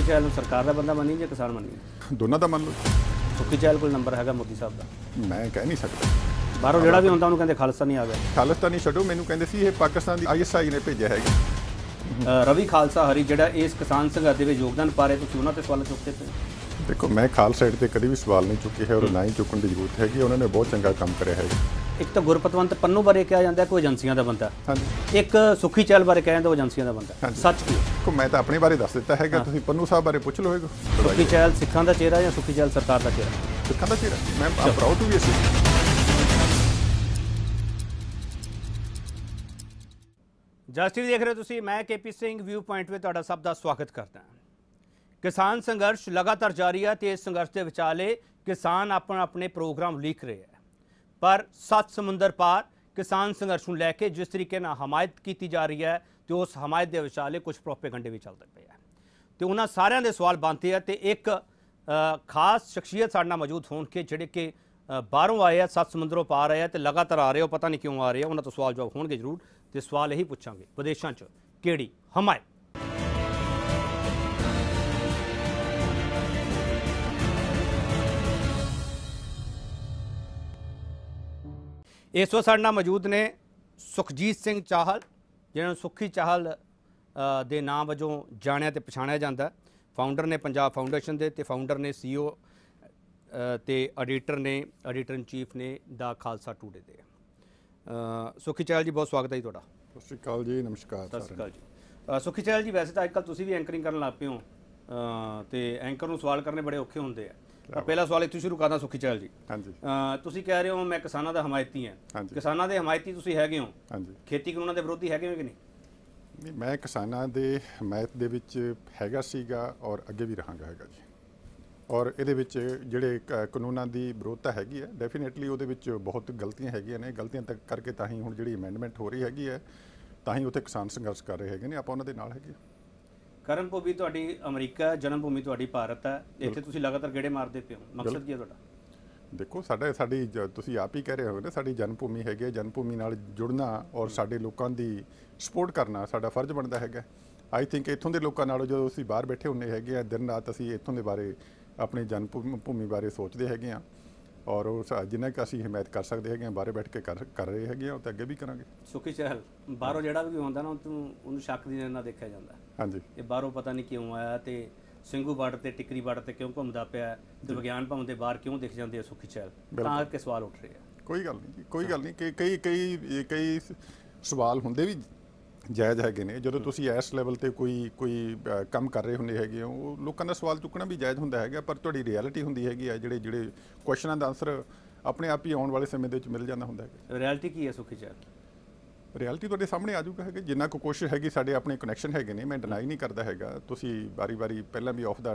ਸੁੱਖੀ ਚਹਿਲ ਨੂੰ ਸਰਕਾਰ ਦਾ ਬੰਦਾ ਮੰਨੀ ਜਾਂ ਕਿਸਾਨ ਮੰਨੀ ਦੋਨਾਂ ਦਾ ਮੰਨ ਲਓ ਸੁੱਖੀ ਚੈਲ ਕੋਲ ਨੰਬਰ ਹੈਗਾ ਮੋਦੀ ਸਾਹਿਬ ਦਾ ਮੈਂ ਕਹਿ ਨਹੀਂ ਸਕਦਾ ਬਾਹਰੋਂ ਜਿਹੜਾ ਵੀ ਹੁੰਦਾ ਉਹਨੂੰ ਕਹਿੰਦੇ ਖਾਲਸਾ ਨਹੀਂ ਆ ਗਿਆ ਖਾਲਸਤਾਨੀ ਛੱਡੋ ਮੈਨੂੰ ਕਹਿੰਦੇ ਸੀ ਇਹ ਪਾਕਿਸਤਾਨ ਦੀ ਆਈਐਸਆਈ ਨੇ ਭੇਜਿਆ ਹੈਗਾ ਰਵੀ ਖਾਲਸਾ ਹਰੀ ਜਿਹੜਾ ਇਸ ਕਿਸਾਨ ਸੰਘਰਸ਼ ਦੇ ਵਿੱਚ ਯੋਗਦਾਨ ਪਾ ਰਹੇ ਤੁਸੀਂ ਉਹਨਾਂ ਤੇ ਸਵਾਲ ਚੁੱਕਦੇ ਤੇ ਦੇਖੋ ਮੈਂ ਖਾਲਸਾ ਸਾਈਡ ਤੇ ਕਦੀ ਵੀ ਸਵਾਲ ਨਹੀਂ ਚੁੱਕੇ ਹੈ ਔਰ ਨਾ ਹੀ ਚੁੱਕਣ ਦੀ ਜ਼ਰੂਰਤ ਹੈਗੀ ਉਹਨਾਂ ਨੇ ਬਹੁਤ ਚੰਗਾ ਕੰਮ ਕਰਿਆ ਹੈ ਇੱਕ ਤਾਂ ਗੁਰਪਤਵੰਤ ਪੰਨੂ ਬਾਰੇ ਕਿਹਾ ਜਾਂਦਾ ਕੋਈ ਏਜੰਸੀਆਂ ਦਾ ਬੰਦਾ ਹਾਂਜੀ ਇੱਕ ਸੁਖੀ ਚੈਲ ਬਾਰੇ ਕਿਹਾ ਜਾਂਦਾ ਉਹ ਏਜੰਸੀਆਂ ਦਾ ਬੰਦਾ ਸੱਚ ਕੀ ਕੋ ਮੈਂ ਤਾਂ ਆਪਣੇ ਬਾਰੇ ਦੱਸ ਦਿੱਤਾ ਹੈਗਾ ਤੁਸੀਂ ਪੰਨੂ ਸਾਹਿਬ ਬਾਰੇ ਪੁੱਛ ਲਓ ਸੁਖੀ ਚੈਲ ਸਿੱਖਾਂ ਦਾ ਚਿਹਰਾ ਜਾਂ ਸੁਖੀ ਚੈਲ ਸਰਕਾਰ ਦਾ ਚਿਹਰਾ ਸਿੱਖਾਂ ਦਾ ਚਿਹਰਾ ਮੈਂ ਆਮ ਪ੍ਰਾਊਡ ਵੀ ਅਸੀਂ ਜਸਟਿਸ ਦੇਖ ਰਹੇ ਤੁਸੀਂ ਮੈਂ ਕੇਪੀ ਸਿੰਘ ਵਿਊ ਪੁਆਇੰਟ 'ਤੇ ਤੁਹਾਡਾ ਸਭ ਦਾ ਸਵਾਗਤ ਕਰਦਾ ਹਾਂ ਕਿਸਾਨ ਸੰਘਰਸ਼ ਲਗਾਤਾਰ ਜਾਰੀ ਹੈ ਤੇ ਇਸ ਸੰਘਰਸ਼ ਦੇ ਵਿਚਾਲੇ ਕਿਸਾਨ ਆਪਣਾ ਆਪਣੇ ਪ੍ਰੋਗਰਾਮ ਲਿਖ ਰਹੇ ਹੈ ਪਰ ਸੱਤ ਸਮੁੰਦਰ ਪਾਰ ਕਿਸਾਨ ਸੰਘਰਸ਼ ਨੂੰ ਲੈ ਕੇ ਜਿਸ ਤਰੀਕੇ ਨਾਲ ਹਮਾਇਤ ਕੀਤੀ ਜਾ ਰਹੀ ਹੈ ਤੇ ਉਸ ਹਮਾਇਤ ਦੇ ਵਿਚਾਲੇ ਕੁਝ ਪ੍ਰੋਪੇਗੰਡੇ ਵੀ ਚੱਲਦੇ ਪਏ ਆ ਤੇ ਉਹਨਾਂ ਸਾਰਿਆਂ ਦੇ ਸਵਾਲ ਬਣਤੇ ਆ ਤੇ ਇੱਕ ਖਾਸ ਸ਼ਖਸੀਅਤ ਸਾਡੇ ਨਾਲ ਮੌਜੂਦ ਹੋਣ ਕੇ ਜਿਹੜੇ ਕਿ ਬਾਹਰੋਂ ਆਏ ਆ ਸੱਤ ਸਮੁੰਦਰੋਂ ਪਾਰ ਆਏ ਆ ਤੇ ਲਗਾਤਾਰ ਆ ਰਹੇ ਹੋ ਪਤਾ ਨਹੀਂ ਕਿਉਂ ਆ ਰਹੇ ਆ ਉਹਨਾਂ ਤੋਂ ਸਵਾਲ ਜਵਾਬ ਹੋਣਗੇ ਜ਼ਰੂਰ ਤੇ ਸਵਾਲ ਇਹੀ ਪੁੱਛਾਂਗੇ ਵਿਦੇਸ਼ਾਂ 'ਚ ਕਿਹੜੀ ਹਮਾਇਤ ਇਸ ਵਾਰ ਸਾਡੇ ਨਾਲ ਮੌਜੂਦ ਨੇ ਸੁਖਜੀਤ ਸਿੰਘ ਚਾਹਲ ਜਿਹਨਾਂ ਨੂੰ ਸੁਖੀ ਚਾਹਲ ਦੇ ਨਾਮ ਵਜੋਂ ਜਾਣਿਆ ਤੇ ਪਛਾਣਿਆ ਜਾਂਦਾ ਫਾਊਂਡਰ ਨੇ ਪੰਜਾਬ ਫਾਊਂਡੇਸ਼ਨ ਦੇ ਤੇ ਫਾਊਂਡਰ ਨੇ ਸੀਓ e ਤੇ ਐਡੀਟਰ ਨੇ ਐਡੀਟਰ ਇਨ ਚੀਫ ਨੇ ਦਾ ਖਾਲਸਾ ਟੂਡੇ ਦੇ ਸੁਖੀ ਚਾਹਲ ਜੀ ਬਹੁਤ ਸਵਾਗਤ ਹੈ ਜੀ ਤੁਹਾਡਾ ਸਤਿ ਸ਼੍ਰੀ ਅਕਾਲ ਜੀ ਨਮਸਕਾਰ ਸਤਿ ਸ਼੍ਰੀ ਅਕਾਲ ਜੀ ਸੁਖੀ ਚਾਹਲ ਜੀ ਵੈਸੇ ਤਾਂ ਅੱਜਕੱਲ ਤੁਸੀਂ ਵੀ ਐਂਕਰਿੰਗ ਕਰਨ ਲੱਗ ਪਏ ਹੋ ਤੇ ਐਂਕਰ ਨੂੰ ਸਵਾਲ ਕਰਨੇ ਬੜੇ ਔਖੇ ਹੁੰਦੇ ਆ ਪਹਿਲਾ ਸਵਾਲ ਇੱਥੇ ਸ਼ੁਰੂ ਕਰਦਾ ਸੁਖੀ ਚੈਲ ਜੀ ਹਾਂਜੀ ਤੁਸੀਂ ਕਹਿ ਰਹੇ ਹੋ ਮੈਂ ਕਿਸਾਨਾਂ ਦਾ ਹਮਾਇਤੀ ਹਾਂ ਕਿਸਾਨਾਂ ਦੇ ਹਮਾਇਤੀ ਤੁਸੀਂ ਹੈਗੇ ਹੋ ਹਾਂਜੀ ਖੇਤੀ ਕਾਨੂੰਨਾਂ ਦੇ ਵਿਰੋਧੀ ਹੈਗੇ ਹੋ ਕਿ ਨਹੀਂ ਨਹੀਂ ਮੈਂ ਕਿਸਾਨਾਂ ਦੇ ਹਮਾਇਤ ਦੇ ਵਿੱਚ ਹੈਗਾ ਸੀਗਾ ਔਰ ਅੱਗੇ ਵੀ ਰਹਾਂਗਾ ਹੈਗਾ ਜੀ ਔਰ ਇਹਦੇ ਵਿੱਚ ਜਿਹੜੇ ਕਾਨੂੰਨਾਂ ਦੀ ਵਿਰੋਧਤਾ ਹੈਗੀ ਹੈ ਡੈਫੀਨਿਟਲੀ ਉਹਦੇ ਵਿੱਚ ਬਹੁਤ ਗਲਤੀਆਂ ਹੈਗੀਆਂ ਨੇ ਗਲਤੀਆਂ ਤੱਕ ਕਰਕੇ ਤਾਂ ਹੀ ਹੁਣ ਜਿਹੜੀ ਅਮੈਂਡਮੈਂਟ ਹੋ ਰਹੀ ਹੈਗੀ ਹੈ ਤਾਂ ਹੀ ਉੱਥੇ ਕਿਸਾਨ ਸੰਘਰਸ਼ ਕਰ ਰਹੇ ਹੈਗੇ ਨੇ ਆਪਾਂ ਉਹਨਾਂ ਦੇ ਨਾਲ ਹੈਗੇ ਹਾਂ ਕਰਮ ਭੂਮੀ ਤੁਹਾਡੀ ਅਮਰੀਕਾ ਜਨਮ ਭੂਮੀ ਤੁਹਾਡੀ ਭਾਰਤ ਹੈ ਇੱਥੇ ਤੁਸੀਂ ਲਗਾਤਾਰ ਗੇੜੇ ਮਾਰਦੇ ਪਿਓ ਹੋ ਮਕਸਦ ਕੀ ਹੈ ਤੁਹਾਡਾ ਦੇਖੋ ਸਾਡੇ ਸਾਡੀ ਤੁਸੀਂ ਆਪ ਹੀ ਕਹਿ ਰਹੇ ਹੋ ਨਾ ਸਾਡੀ ਜਨਮ ਭੂਮੀ ਹੈਗੀ ਹੈ ਜਨਮ ਭੂਮੀ ਨਾਲ ਜੁੜਨਾ ਔਰ ਸਾਡੇ ਲੋਕਾਂ ਦੀ ਸਪੋਰਟ ਕਰਨਾ ਸਾਡਾ ਫਰਜ਼ ਬਣਦਾ ਹੈਗਾ ਆਈ ਥਿੰਕ ਇਥੋਂ ਦੇ ਲੋਕਾਂ ਨਾਲ ਜਦੋਂ ਅਸੀਂ ਬਾਹਰ ਬੈਠੇ ਹੁੰਨੇ ਹੈਗੇ ਆ ਦਿਨ ਰਾਤ ਅਸੀਂ ਇਥੋਂ ਦੇ ਬਾਰੇ ਆਪਣੇ ਜਨਮ ਭੂਮੀ ਬਾਰੇ ਸੋਚਦੇ ਹੈਗੇ ਆ ਔਰ ਉਹ ਜਿੰਨਾ ਅਸੀਂ ਹਮਾਇਤ ਕਰ ਸਕਦੇ ਹੈਗੇ ਬਾਹਰ ਬੈਠ ਕੇ ਕਰ ਰਹੇ ਹੈਗੇ ਆ ਉਹ ਤਾਂ ਅੱਗੇ ਵੀ ਕਰਾਂਗੇ ਸੁਖੀ ਚਹਿਲ ਬਾਹਰੋਂ ਜਿਹੜਾ ਵੀ ਹੁੰਦਾ ਨਾ ਉਹਨੂੰ ਸ਼ੱਕ ਦੀ ਨਾਲ ਦੇਖਿਆ ਜਾਂਦਾ ਹਾਂਜੀ ਇਹ ਬਾਹਰੋਂ ਪਤਾ ਨਹੀਂ ਕਿਉਂ ਆਇਆ ਤੇ ਸਿੰਘੂ ਬਾਰਡਰ ਤੇ ਟਿਕਰੀ ਬਾਰਡਰ ਤੇ ਕਿਉਂ ਘੁੰਮਦਾ ਪਿਆ ਤੇ ਵਿਗਿਆਨ ਭਵਨ ਦੇ ਬਾਹਰ ਕਿਉਂ ਦਿਖ ਜਾਂਦੇ ਆ ਸੁਖੀ ਚਹਿਲ ਤਾਂ ਕਿ ਸਵਾਲ ਉੱਠ ਰਹੇ ਆ ਕੋਈ ਗੱਲ ਨਹੀਂ ਕੋਈ ਗੱਲ ਨਹੀਂ ਕਿ ਕਈ ਕਈ ਕਈ ਸਵਾਲ ਹੁੰਦੇ ਵੀ ਜਾਇਜ਼ ਹੈਗੇ ਨੇ ਜਦੋਂ ਤੁਸੀਂ ਇਸ ਲੈਵਲ ਤੇ ਕੋਈ ਕੋਈ ਕੰਮ ਕਰ ਰਹੇ ਹੁੰਦੇ ਹੈਗੇ ਉਹ ਲੋਕਾਂ ਦਾ ਸਵਾਲ ਚੁੱਕਣਾ ਵੀ ਜਾਇਜ਼ ਹੁੰਦਾ ਹੈਗਾ ਪਰ ਤੁਹਾਡੀ ਰਿਐਲਿਟੀ ਹੁੰਦੀ ਹੈਗੀ ਆ ਜਿਹੜੇ ਜਿਹੜੇ ਕੁਐਸਚਨਾਂ ਦਾ ਆਨਸਰ ਆਪਣੇ ਆਪ ਹੀ ਆਉਣ ਵਾਲੇ ਸਮੇਂ ਦੇ ਵਿੱਚ ਮਿਲ ਜਾਂਦਾ ਹੁੰਦਾ ਹੈ ਰਿਐਲਿਟੀ ਕੀ ਹੈ ਸੁਖੀ ਚਾਹ ਰਿਐਲਿਟੀ ਤੁਹਾਡੇ ਸਾਹਮਣੇ ਆ ਜੂਗਾ ਕਿ ਜਿੰਨਾ ਕੋ ਕੋਸ਼ਿਸ਼ ਹੈਗੀ ਸਾਡੇ ਆਪਣੇ ਕਨੈਕਸ਼ਨ ਹੈਗੇ ਨੇ ਮੈਂ ਡਿਨਾਈ ਨਹੀਂ ਕਰਦਾ ਹੈਗਾ ਤੁਸੀਂ ਵਾਰੀ-ਵਾਰੀ ਪਹਿਲਾਂ ਵੀ ਆਫ ਦਾ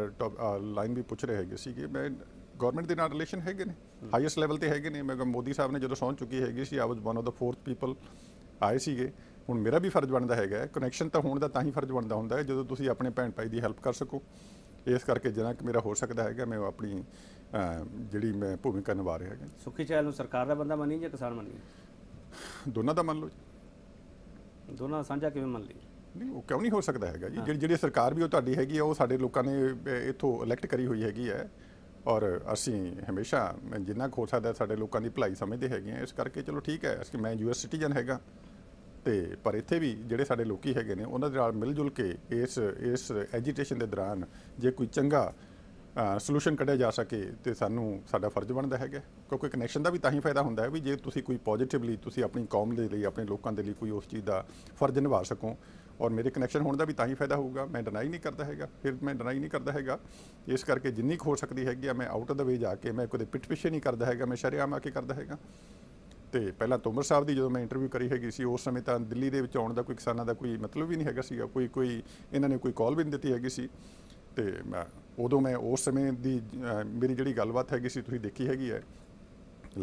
ਲਾਈਨ ਵੀ ਪੁੱਛ ਰਹੇ ਹੈਗੇ ਸੀਗੇ ਮੈਂ ਗਵਰਨਮੈਂਟ ਦੇ ਨਾਲ ਰਿਲੇਸ਼ਨ ਹੈਗੇ ਨੇ ਹਾਈਐਸਟ ਲੈਵਲ ਤੇ ਹੈਗੇ ਨੇ ਮੈਂ ਮੋਦੀ ਸਾਹਿਬ ਨੇ ਜਦੋਂ ਸੌਂ ਚੁੱਕੀ ਹੈਗੀ ਸੀ I was one of the fourth people ਆਏ ਸੀਗੇ ਹੁਣ ਮੇਰਾ ਵੀ ਫਰਜ਼ ਬਣਦਾ ਹੈਗਾ ਕਨੈਕਸ਼ਨ ਤਾਂ ਹੋਣ ਦਾ ਤਾਂ ਹੀ ਫਰਜ਼ ਬਣਦਾ ਹੁੰਦਾ ਹੈ ਜਦੋਂ ਤੁਸੀਂ ਆਪਣੇ ਭੈਣ ਭਾਈ ਦੀ ਹੈਲਪ ਕਰ ਸਕੋ ਇਸ ਕਰਕੇ ਜਿੰਨਾ ਕਿ ਮੇਰਾ ਹੋ ਸਕਦਾ ਹੈਗਾ ਮੈਂ ਆਪਣੀ ਜਿਹੜੀ ਮੈਂ ਭੂਮਿਕਾ ਨਿਭਾ ਰਿਹਾ ਹੈਗਾ ਸੁਖੀ ਚੈਲ ਨੂੰ ਸਰਕਾਰ ਦਾ ਬੰਦਾ ਮੰਨੀ ਜਾਂ ਕਿਸਾਨ ਮੰਨੀ ਦੋਨਾਂ ਦਾ ਮੰਨ ਲਓ ਦੋਨਾਂ ਸਾਂਝਾ ਕਿਵੇਂ ਮੰਨ ਲਈ ਨਹੀਂ ਉਹ ਕਿਉਂ ਨਹੀਂ ਹੋ ਸਕਦਾ ਹੈਗਾ ਜੀ ਜਿਹੜੀ ਜਿਹੜੀ ਸਰਕਾਰ ਵੀ ਉਹ ਤੁਹਾਡੀ ਹੈਗੀ ਆ ਉਹ ਸਾਡੇ ਲੋਕਾਂ ਨੇ ਇੱਥੋਂ ਇਲੈਕਟ ਕਰੀ ਹੋਈ ਹੈਗੀ ਹੈ ਔਰ ਅਸੀਂ ਹਮੇਸ਼ਾ ਜਿੰਨਾ ਖੋਸਾ ਦਾ ਸਾਡੇ ਲੋਕਾਂ ਦੀ ਭਲਾਈ ਸਮਝਦੇ ਹੈਗੇ ਆ ਇਸ ਕਰਕੇ ਚਲੋ ਠੀਕ ਹੈ ਅਸੀਂ ਮੈਂ ਯੂਐਸ ਸਿਟੀਜ਼ਨ ਹੈਗਾ ਤੇ ਪਰ ਇੱਥੇ ਵੀ ਜਿਹੜੇ ਸਾਡੇ ਲੋਕੀ ਹੈਗੇ ਨੇ ਉਹਨਾਂ ਦੇ ਨਾਲ ਮਿਲ ਜੁਲ ਕੇ ਇਸ ਇਸ ਐਜੀਟੇਸ਼ਨ ਦੇ ਦੌਰਾਨ ਜੇ ਕੋਈ ਚੰਗਾ ਸੋਲੂਸ਼ਨ ਕੱਢਿਆ ਜਾ ਸਕੇ ਤੇ ਸਾਨੂੰ ਸਾਡਾ ਫਰਜ਼ ਬਣਦਾ ਹੈਗਾ ਕਿਉਂਕਿ ਕਨੈਕਸ਼ਨ ਦਾ ਵੀ ਤਾਂ ਹੀ ਫਾਇਦਾ ਹੁੰਦਾ ਹੈ ਵੀ ਜੇ ਤੁਸੀਂ ਕੋਈ ਪੋਜ਼ਿਟਿਵਲੀ ਤੁਸੀਂ ਆਪਣੀ ਕੌਮ ਦੇ ਲਈ ਆਪਣੇ ਲੋਕਾਂ ਦੇ ਲਈ ਕੋਈ ਉਸ ਚੀਜ਼ ਦਾ ਫਰਜ਼ ਨਿਭਾ ਸਕੋ ਔਰ ਮੇਰੇ ਕਨੈਕਸ਼ਨ ਹੋਣ ਦਾ ਵੀ ਤਾਂ ਹੀ ਫਾਇਦਾ ਹੋਊਗਾ ਮੈਂ ਡਿਨਾਈ ਨਹੀਂ ਕਰਦਾ ਹੈਗਾ ਫਿਰ ਮੈਂ ਡਿਨਾਈ ਨਹੀਂ ਕਰਦਾ ਹੈਗਾ ਇਸ ਕਰਕੇ ਜਿੰਨੀ ਖੋ ਸਕਦੀ ਹੈਗੀ ਆ ਮੈਂ ਆਊਟ ਆਫ ਦਾ ਵੇ ਜਾ ਕੇ ਮੈਂ ਕੋਈ ਪਿੱਠ ਪਿੱਛੇ ਨਹੀਂ ਕਰਦਾ ਹੈਗਾ ਮੈਂ ਸ਼ਰਿਆਮ ਆ ਕੇ ਕਰਦਾ ਹੈਗਾ ਤੇ ਪਹਿਲਾਂ ਤੋਮਰ ਸਾਹਿਬ ਦੀ ਜਦੋਂ ਮੈਂ ਇੰਟਰਵਿਊ ਕਰੀ ਹੈਗੀ ਸੀ ਉਸ ਸਮੇਂ ਤਾਂ ਦਿੱਲੀ ਦੇ ਵਿੱਚ ਆਉਣ ਦਾ ਕੋਈ ਕਿਸਾਨਾਂ ਦਾ ਕੋਈ ਮਤਲਬ ਵੀ ਨਹੀਂ ਹੈਗਾ ਸੀਗਾ ਕੋਈ ਕੋਈ ਇਹਨਾਂ ਨੇ ਕੋਈ ਕਾਲ ਵੀ ਨਹੀਂ ਦਿੱਤੀ ਹੈਗੀ ਸੀ ਤੇ ਮੈਂ ਉਦੋਂ ਮੈਂ ਉਸ ਸਮੇਂ ਦੀ ਮੇਰੀ ਜਿਹੜੀ ਗੱਲਬਾਤ ਹੈਗੀ ਸੀ ਤੁਸੀਂ ਦੇਖੀ ਹੈਗੀ ਹੈ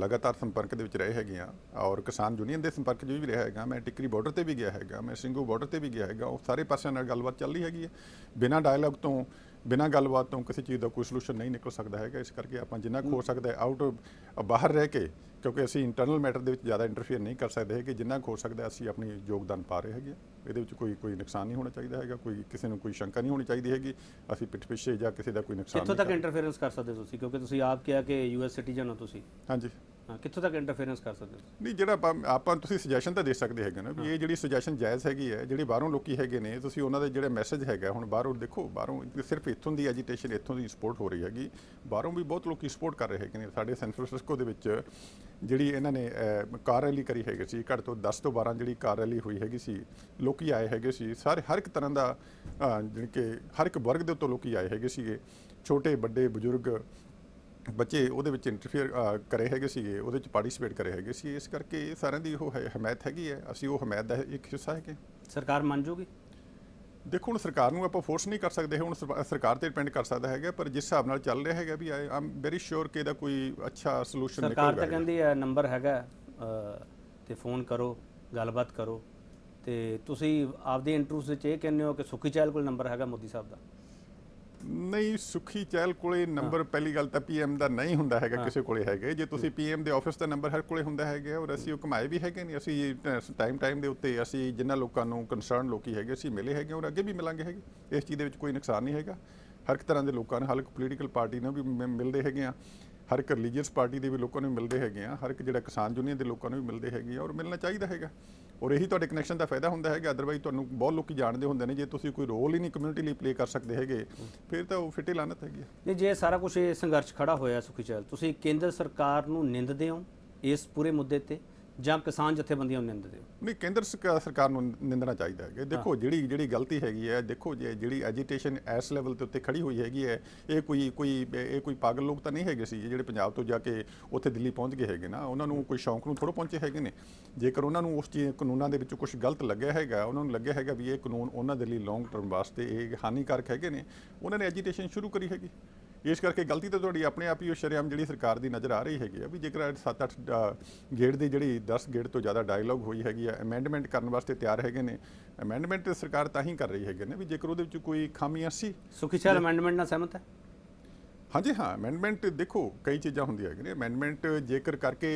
ਲਗਾਤਾਰ ਸੰਪਰਕ ਦੇ ਵਿੱਚ ਰਹੇ ਹੈਗੇ ਆ ਔਰ ਕਿਸਾਨ ਯੂਨੀਅਨ ਦੇ ਸੰਪਰਕ ਜੀ ਵੀ ਰਿਹਾ ਹੈਗਾ ਮੈਂ ਟਿਕਰੀ ਬਾਰਡਰ ਤੇ ਵੀ ਗਿਆ ਹੈਗਾ ਮੈਂ ਸਿੰਘੂ ਬਾਰਡਰ ਤੇ ਵੀ ਗਿਆ ਹੈਗਾ ਉਹ ਸਾਰੇ ਪਾਸਿਆਂ ਨਾਲ ਗੱਲਬਾਤ ਚੱਲ ਰਹੀ ਹੈਗੀ ਹੈ ਬਿਨਾਂ ਡਾਇਲੌਗ ਤੋਂ ਬਿਨਾਂ ਗੱਲਬਾਤ ਤੋਂ ਕਿਸੇ ਚੀਜ਼ ਦਾ ਕੋਈ ਸੋਲੂਸ਼ਨ ਨਹੀਂ ਨਿਕਲ ਸਕਦਾ ਹੈਗਾ ਇਸ ਕਰਕੇ ਆਪਾਂ ਜਿੰਨਾ ਹੋ ਸਕਦਾ ਆਊਟ ਬਾਹਰ ਰਹਿ ਕੇ ਕਿਉਂਕਿ ਅਸੀਂ ਇੰਟਰਨਲ ਮੈਟਰ ਦੇ ਵਿੱਚ ਜ਼ਿਆਦਾ ਇੰਟਰਫੇਅਰ ਨਹੀਂ ਕਰ ਸਕਦੇ ਹੈਗੇ ਜਿੰਨਾ ਹੋ ਸਕਦਾ ਅਸੀਂ ਆਪਣੀ ਯੋਗਦਾਨ ਪਾ ਰਹੇ ਹੈਗੇ ਇਹਦੇ ਵਿੱਚ ਕੋਈ ਕੋਈ ਨੁਕਸਾਨ ਨਹੀਂ ਹੋਣਾ ਚਾਹੀਦਾ ਹੈਗਾ ਕੋਈ ਕਿਸੇ ਨੂੰ ਕੋਈ ਸ਼ੰਕਾ ਨਹੀਂ ਹੋਣੀ ਚਾਹੀਦੀ ਹੈਗੀ ਅਸੀਂ ਪਿੱਠ ਪਿੱਛੇ ਜਾਂ ਕਿਸੇ ਦਾ ਕੋਈ ਨੁਕਸਾਨ ਕਿੱਥੋਂ ਤੱਕ ਇੰਟਰਫੀਅਰੈਂਸ ਕਰ ਸਕਦੇ ਤੁਸੀਂ ਕਿਉਂਕਿ ਤੁਸੀਂ ਆਪ ਕਿਹਾ ਕਿ ਯੂਐਸ ਸਿਟੀਜ਼ਨ ਹੋ ਤੁਸੀਂ ਹਾਂਜੀ ਕਿੱਥੋਂ ਤੱਕ ਇੰਟਰਫੇਰੈਂਸ ਕਰ ਸਕਦੇ ਨਹੀਂ ਜਿਹੜਾ ਆਪਾਂ ਆਪਾਂ ਤੁਸੀਂ ਸੁਜੈਸ਼ਨ ਤਾਂ ਦੇ ਸਕਦੇ ਹੈਗੇ ਨਾ ਵੀ ਇਹ ਜਿਹੜੀ ਸੁਜੈਸ਼ਨ ਜਾਇਜ਼ ਹੈਗੀ ਹੈ ਜਿਹੜੀ ਬਾਹਰੋਂ ਲੋਕੀ ਹੈਗੇ ਨੇ ਤੁਸੀਂ ਉਹਨਾਂ ਦੇ ਜਿਹੜੇ ਮੈਸੇਜ ਹੈਗਾ ਹੁਣ ਬਾਹਰੋਂ ਦੇਖੋ ਬਾਹਰੋਂ ਸਿਰਫ ਇੱਥੋਂ ਦੀ ਐਜੀਟੇਸ਼ਨ ਇੱਥੋਂ ਦੀ ਸਪੋਰਟ ਹੋ ਰਹੀ ਹੈਗੀ ਬਾਹਰੋਂ ਵੀ ਬਹੁਤ ਲੋਕੀ ਸਪੋਰਟ ਕਰ ਰਹੇ ਹੈਗੇ ਨੇ ਸਾਡੇ ਸੈਨ ਫ੍ਰਾਂਸਿਸਕੋ ਦੇ ਵਿੱਚ ਜਿਹੜੀ ਇਹਨਾਂ ਨੇ ਕਾਰ ਰੈਲੀ ਕਰੀ ਹੈਗੀ ਸੀ ਘੱਟ ਤੋਂ 10 ਤੋਂ 12 ਜਿਹੜੀ ਕਾਰ ਰੈਲੀ ਹੋਈ ਹੈਗੀ ਸੀ ਲੋਕੀ ਆਏ ਹੈਗੇ ਸੀ ਸਾਰੇ ਹਰ ਇੱਕ ਤਰ੍ਹਾਂ ਦਾ ਜਿਹੜੇ ਕਿ ਹਰ ਇੱਕ ਵਰਗ ਦੇ ਉੱਤੋਂ ਲੋਕੀ ਆਏ ਹੈਗੇ ਸੀਗੇ ਛੋਟੇ ਵੱਡੇ ਬਜ਼ੁਰਗ ਬੱਚੇ ਉਹਦੇ ਵਿੱਚ ਇੰਟਰਫੇਅਰ ਕਰੇ ਹੈਗੇ ਸੀਗੇ ਉਹਦੇ ਵਿੱਚ ਪਾਰਟਿਸਿਪੇਟ ਕਰੇ ਹੈਗੇ ਸੀ ਇਸ ਕਰਕੇ ਸਾਰਿਆਂ ਦੀ ਉਹ ਹਮਾਇਤ ਹੈਗੀ ਹੈ ਅਸੀਂ ਉਹ ਹਮਾਇਤ ਦਾ ਇੱਕ ਹਿੱਸਾ ਹੈਗੇ ਸਰਕਾਰ ਮੰਨ ਜੂਗੀ ਦੇਖੋ ਹੁਣ ਸਰਕਾਰ ਨੂੰ ਆਪਾਂ ਫੋਰਸ ਨਹੀਂ ਕਰ ਸਕਦੇ ਹੁਣ ਸਰਕਾਰ ਤੇ ਡਿਪੈਂਡ ਕਰ ਸਕਦਾ ਹੈਗਾ ਪਰ ਜਿਸ ਹਿਸਾਬ ਨਾਲ ਚੱਲ ਰਿਹਾ ਹੈਗਾ ਵੀ ਆਈ ਆਮ ਵੈਰੀ ਸ਼ੋਰ ਕਿ ਇਹਦਾ ਕੋਈ ਅੱਛਾ ਸੋਲੂਸ਼ਨ ਨਿਕਲ ਸਰਕਾਰ ਤਾਂ ਕਹਿੰਦੀ ਹੈ ਨੰਬਰ ਹੈਗਾ ਤੇ ਫੋਨ ਕਰੋ ਗੱਲਬਾਤ ਕਰੋ ਤੇ ਤੁਸੀਂ ਆਪਦੇ ਇੰਟਰਵਿਊਸ ਵਿੱਚ ਇਹ ਕਹਿੰਦੇ ਹੋ ਕਿ ਸੁਖੀ ਚਾਲ ਕੋਲ ਨੰਬਰ ਹੈਗਾ ਮੋਦੀ ਸਾਹਿਬ ਦਾ ਨਹੀਂ ਸੁਖੀ ਚੈਲ ਕੋਲੇ ਨੰਬਰ ਪਹਿਲੀ ਗੱਲ ਤਾਂ ਪੀਐਮ ਦਾ ਨਹੀਂ ਹੁੰਦਾ ਹੈਗਾ ਕਿਸੇ ਕੋਲੇ ਹੈਗੇ ਜੇ ਤੁਸੀਂ ਪੀਐਮ ਦੇ ਆਫਿਸ ਦਾ ਨੰਬਰ ਹਰ ਕੋਲੇ ਹੁੰਦਾ ਹੈਗਾ ਔਰ ਅਸੀਂ ਉਹ ਕਮਾਏ ਵੀ ਹੈਗੇ ਨਹੀਂ ਅਸੀਂ ਟਾਈਮ ਟਾਈਮ ਦੇ ਉੱਤੇ ਅਸੀਂ ਜਿੰਨਾ ਲੋਕਾਂ ਨੂੰ ਕਨਸਰਨ ਲੋਕੀ ਹੈਗੇ ਅਸੀਂ ਮਿਲੇ ਹੈਗੇ ਔਰ ਅੱਗੇ ਵੀ ਮਿਲਾਂਗੇ ਹੈਗੇ ਇਸ ਚੀਜ਼ ਦੇ ਵਿੱਚ ਕੋਈ ਨੁਕਸਾਨ ਨਹੀਂ ਹੈਗਾ ਹਰ ਇੱਕ ਤਰ੍ਹਾਂ ਦੇ ਲੋਕਾਂ ਨਾਲ ਹਲਕ ਪੋਲੀਟੀਕਲ ਪਾਰਟੀ ਨਾਲ ਵੀ ਮਿਲਦੇ ਹੈਗੇ ਆ ਹਰ ਇੱਕ ਰਿਲੀਜੀਅਸ ਪਾਰਟੀ ਦੇ ਵੀ ਲੋਕਾਂ ਨੂੰ ਮਿਲਦੇ ਹੈਗੇ ਆ ਹਰ ਇੱਕ ਜਿਹੜਾ ਕਿਸਾਨ ਯੂਨੀਅਨ ਦੇ ਲੋਕਾਂ ਨੂੰ ਵੀ ਮਿਲਦੇ ਹੈਗੇ ਆ ਔਰ ਮਿਲਣਾ ਚਾਹੀਦਾ ਹੈਗਾ ਔਰ ਇਹੀ ਤੁਹਾਡੇ ਕਨੈਕਸ਼ਨ ਦਾ ਫਾਇਦਾ ਹੁੰਦਾ ਹੈਗਾ ਅਦਰਵਾਈਜ਼ ਤੁਹਾਨੂੰ ਬਹੁਤ ਲੋਕੀ ਜਾਣਦੇ ਹੁੰਦੇ ਨੇ ਜੇ ਤੁਸੀਂ ਕੋਈ ਰੋਲ ਹੀ ਨਹੀਂ ਕਮਿਊਨਿਟੀ ਲਈ ਪਲੇ ਕਰ ਸਕਦੇ ਹੈਗੇ ਫਿਰ ਤਾਂ ਉਹ ਫਿੱਟੇ ਲਾਨਤ ਹੈਗੀ ਨਹੀਂ ਜੇ ਸਾਰਾ ਕੁਝ ਇਹ ਸੰਘਰਸ਼ ਖੜਾ ਹੋਇਆ ਸੁਖੀ ਚੈਲ ਤੁਸੀਂ ਕੇਂਦਰ ਸਰਕਾਰ ਨੂੰ ਨਿੰਦਦੇ ਹੋ ਇਸ ਪੂਰੇ ਮੁੱਦੇ ਤੇ ਜਾਂ ਕਿਸਾਨ ਜਥੇਬੰਦੀਆਂ ਨੂੰ ਨਿੰਦਦੇ ਹੋ ਨਹੀਂ ਕੇਂਦਰ ਸਰਕਾਰ ਨੂੰ ਨਿੰਦਣਾ ਚਾਹੀਦਾ ਹੈ ਦੇਖੋ ਜਿਹੜੀ ਜਿਹੜੀ ਗਲਤੀ ਹੈਗੀ ਹੈ ਦੇਖੋ ਜਿਹੜੀ ਐਜੀਟੇਸ਼ਨ ਇਸ ਲੈਵਲ ਤੇ ਉੱਤੇ ਖੜੀ ਹੋਈ ਹੈਗੀ ਹੈ ਇਹ ਕੋਈ ਕੋਈ ਇਹ ਕੋਈ ਪਾਗਲ ਲੋਕ ਤਾਂ ਨਹੀਂ ਹੈਗੇ ਸੀ ਜਿਹੜੇ ਪੰਜਾਬ ਤੋਂ ਜਾ ਕੇ ਉੱਥੇ ਦਿੱਲੀ ਪਹੁੰਚ ਗਏ ਹੈਗੇ ਨਾ ਉਹਨਾਂ ਨੂੰ ਕੋਈ ਸ਼ੌਂਕ ਨੂੰ ਥੋੜਾ ਪਹੁੰਚੇ ਹੈਗੇ ਨੇ ਜੇਕਰ ਉਹਨਾਂ ਨੂੰ ਉਸ ਚੀਜ਼ ਕਾਨੂੰਨਾਂ ਦੇ ਵਿੱਚ ਕੁਝ ਗਲਤ ਲੱਗਿਆ ਹੈਗਾ ਉਹਨਾਂ ਨੂੰ ਲੱਗਿਆ ਹੈਗਾ ਵੀ ਇਹ ਕਾਨੂੰਨ ਉਹਨਾਂ ਦੇ ਲਈ ਲੌਂਗ ਟਰਮ ਵਾਸਤੇ ਇਹ ਹਾਨੀਕਾਰਕ ਹੈਗੇ ਨੇ ਉਹਨਾਂ ਨੇ ਐਜੀਟੇਸ਼ਨ ਸ਼ੁਰੂ ਕਰੀ ਹੈਗੀ ਇਸ ਕਰਕੇ ਗਲਤੀ ਤਾਂ ਤੁਹਾਡੀ ਆਪਣੇ ਆਪ ਹੀ ਉਹ ਸ਼ਰੇਆਮ ਜਿਹੜੀ ਸਰਕਾਰ ਦੀ ਨਜ਼ਰ ਆ ਰਹੀ ਹੈਗੀ ਆ ਵੀ ਜੇਕਰ 7-8 ਗੇੜ ਦੀ ਜਿਹੜੀ 10 ਗੇੜ ਤੋਂ ਜ਼ਿਆਦਾ ਡਾਇਲੌਗ ਹੋਈ ਹੈਗੀ ਆ ਅਮੈਂਡਮੈਂਟ ਕਰਨ ਵਾਸਤੇ ਤਿਆਰ ਹੈਗੇ ਨੇ ਅਮੈਂਡਮੈਂਟ ਸਰਕਾਰ ਤਾਂ ਹੀ ਕਰ ਰਹੀ ਹੈਗੇ ਨੇ ਵੀ ਜੇਕਰ ਉਹਦੇ ਵਿੱਚ ਕੋਈ ਖਾਮੀਆਂ ਸੀ ਸੁਖੀਚਾਰ ਅਮੈਂਡਮੈਂਟ ਨਾਲ ਸਹਿਮਤ ਹੈ ਹਾਂਜੀ ਹਾਂ ਅਮੈਂਡਮੈਂਟ ਦੇਖੋ ਕਈ ਚੀਜ਼ਾਂ ਹੁੰਦੀਆਂ ਹੈਗੀਆਂ ਨੇ ਅਮੈਂਡਮੈਂਟ ਜੇਕਰ ਕਰਕੇ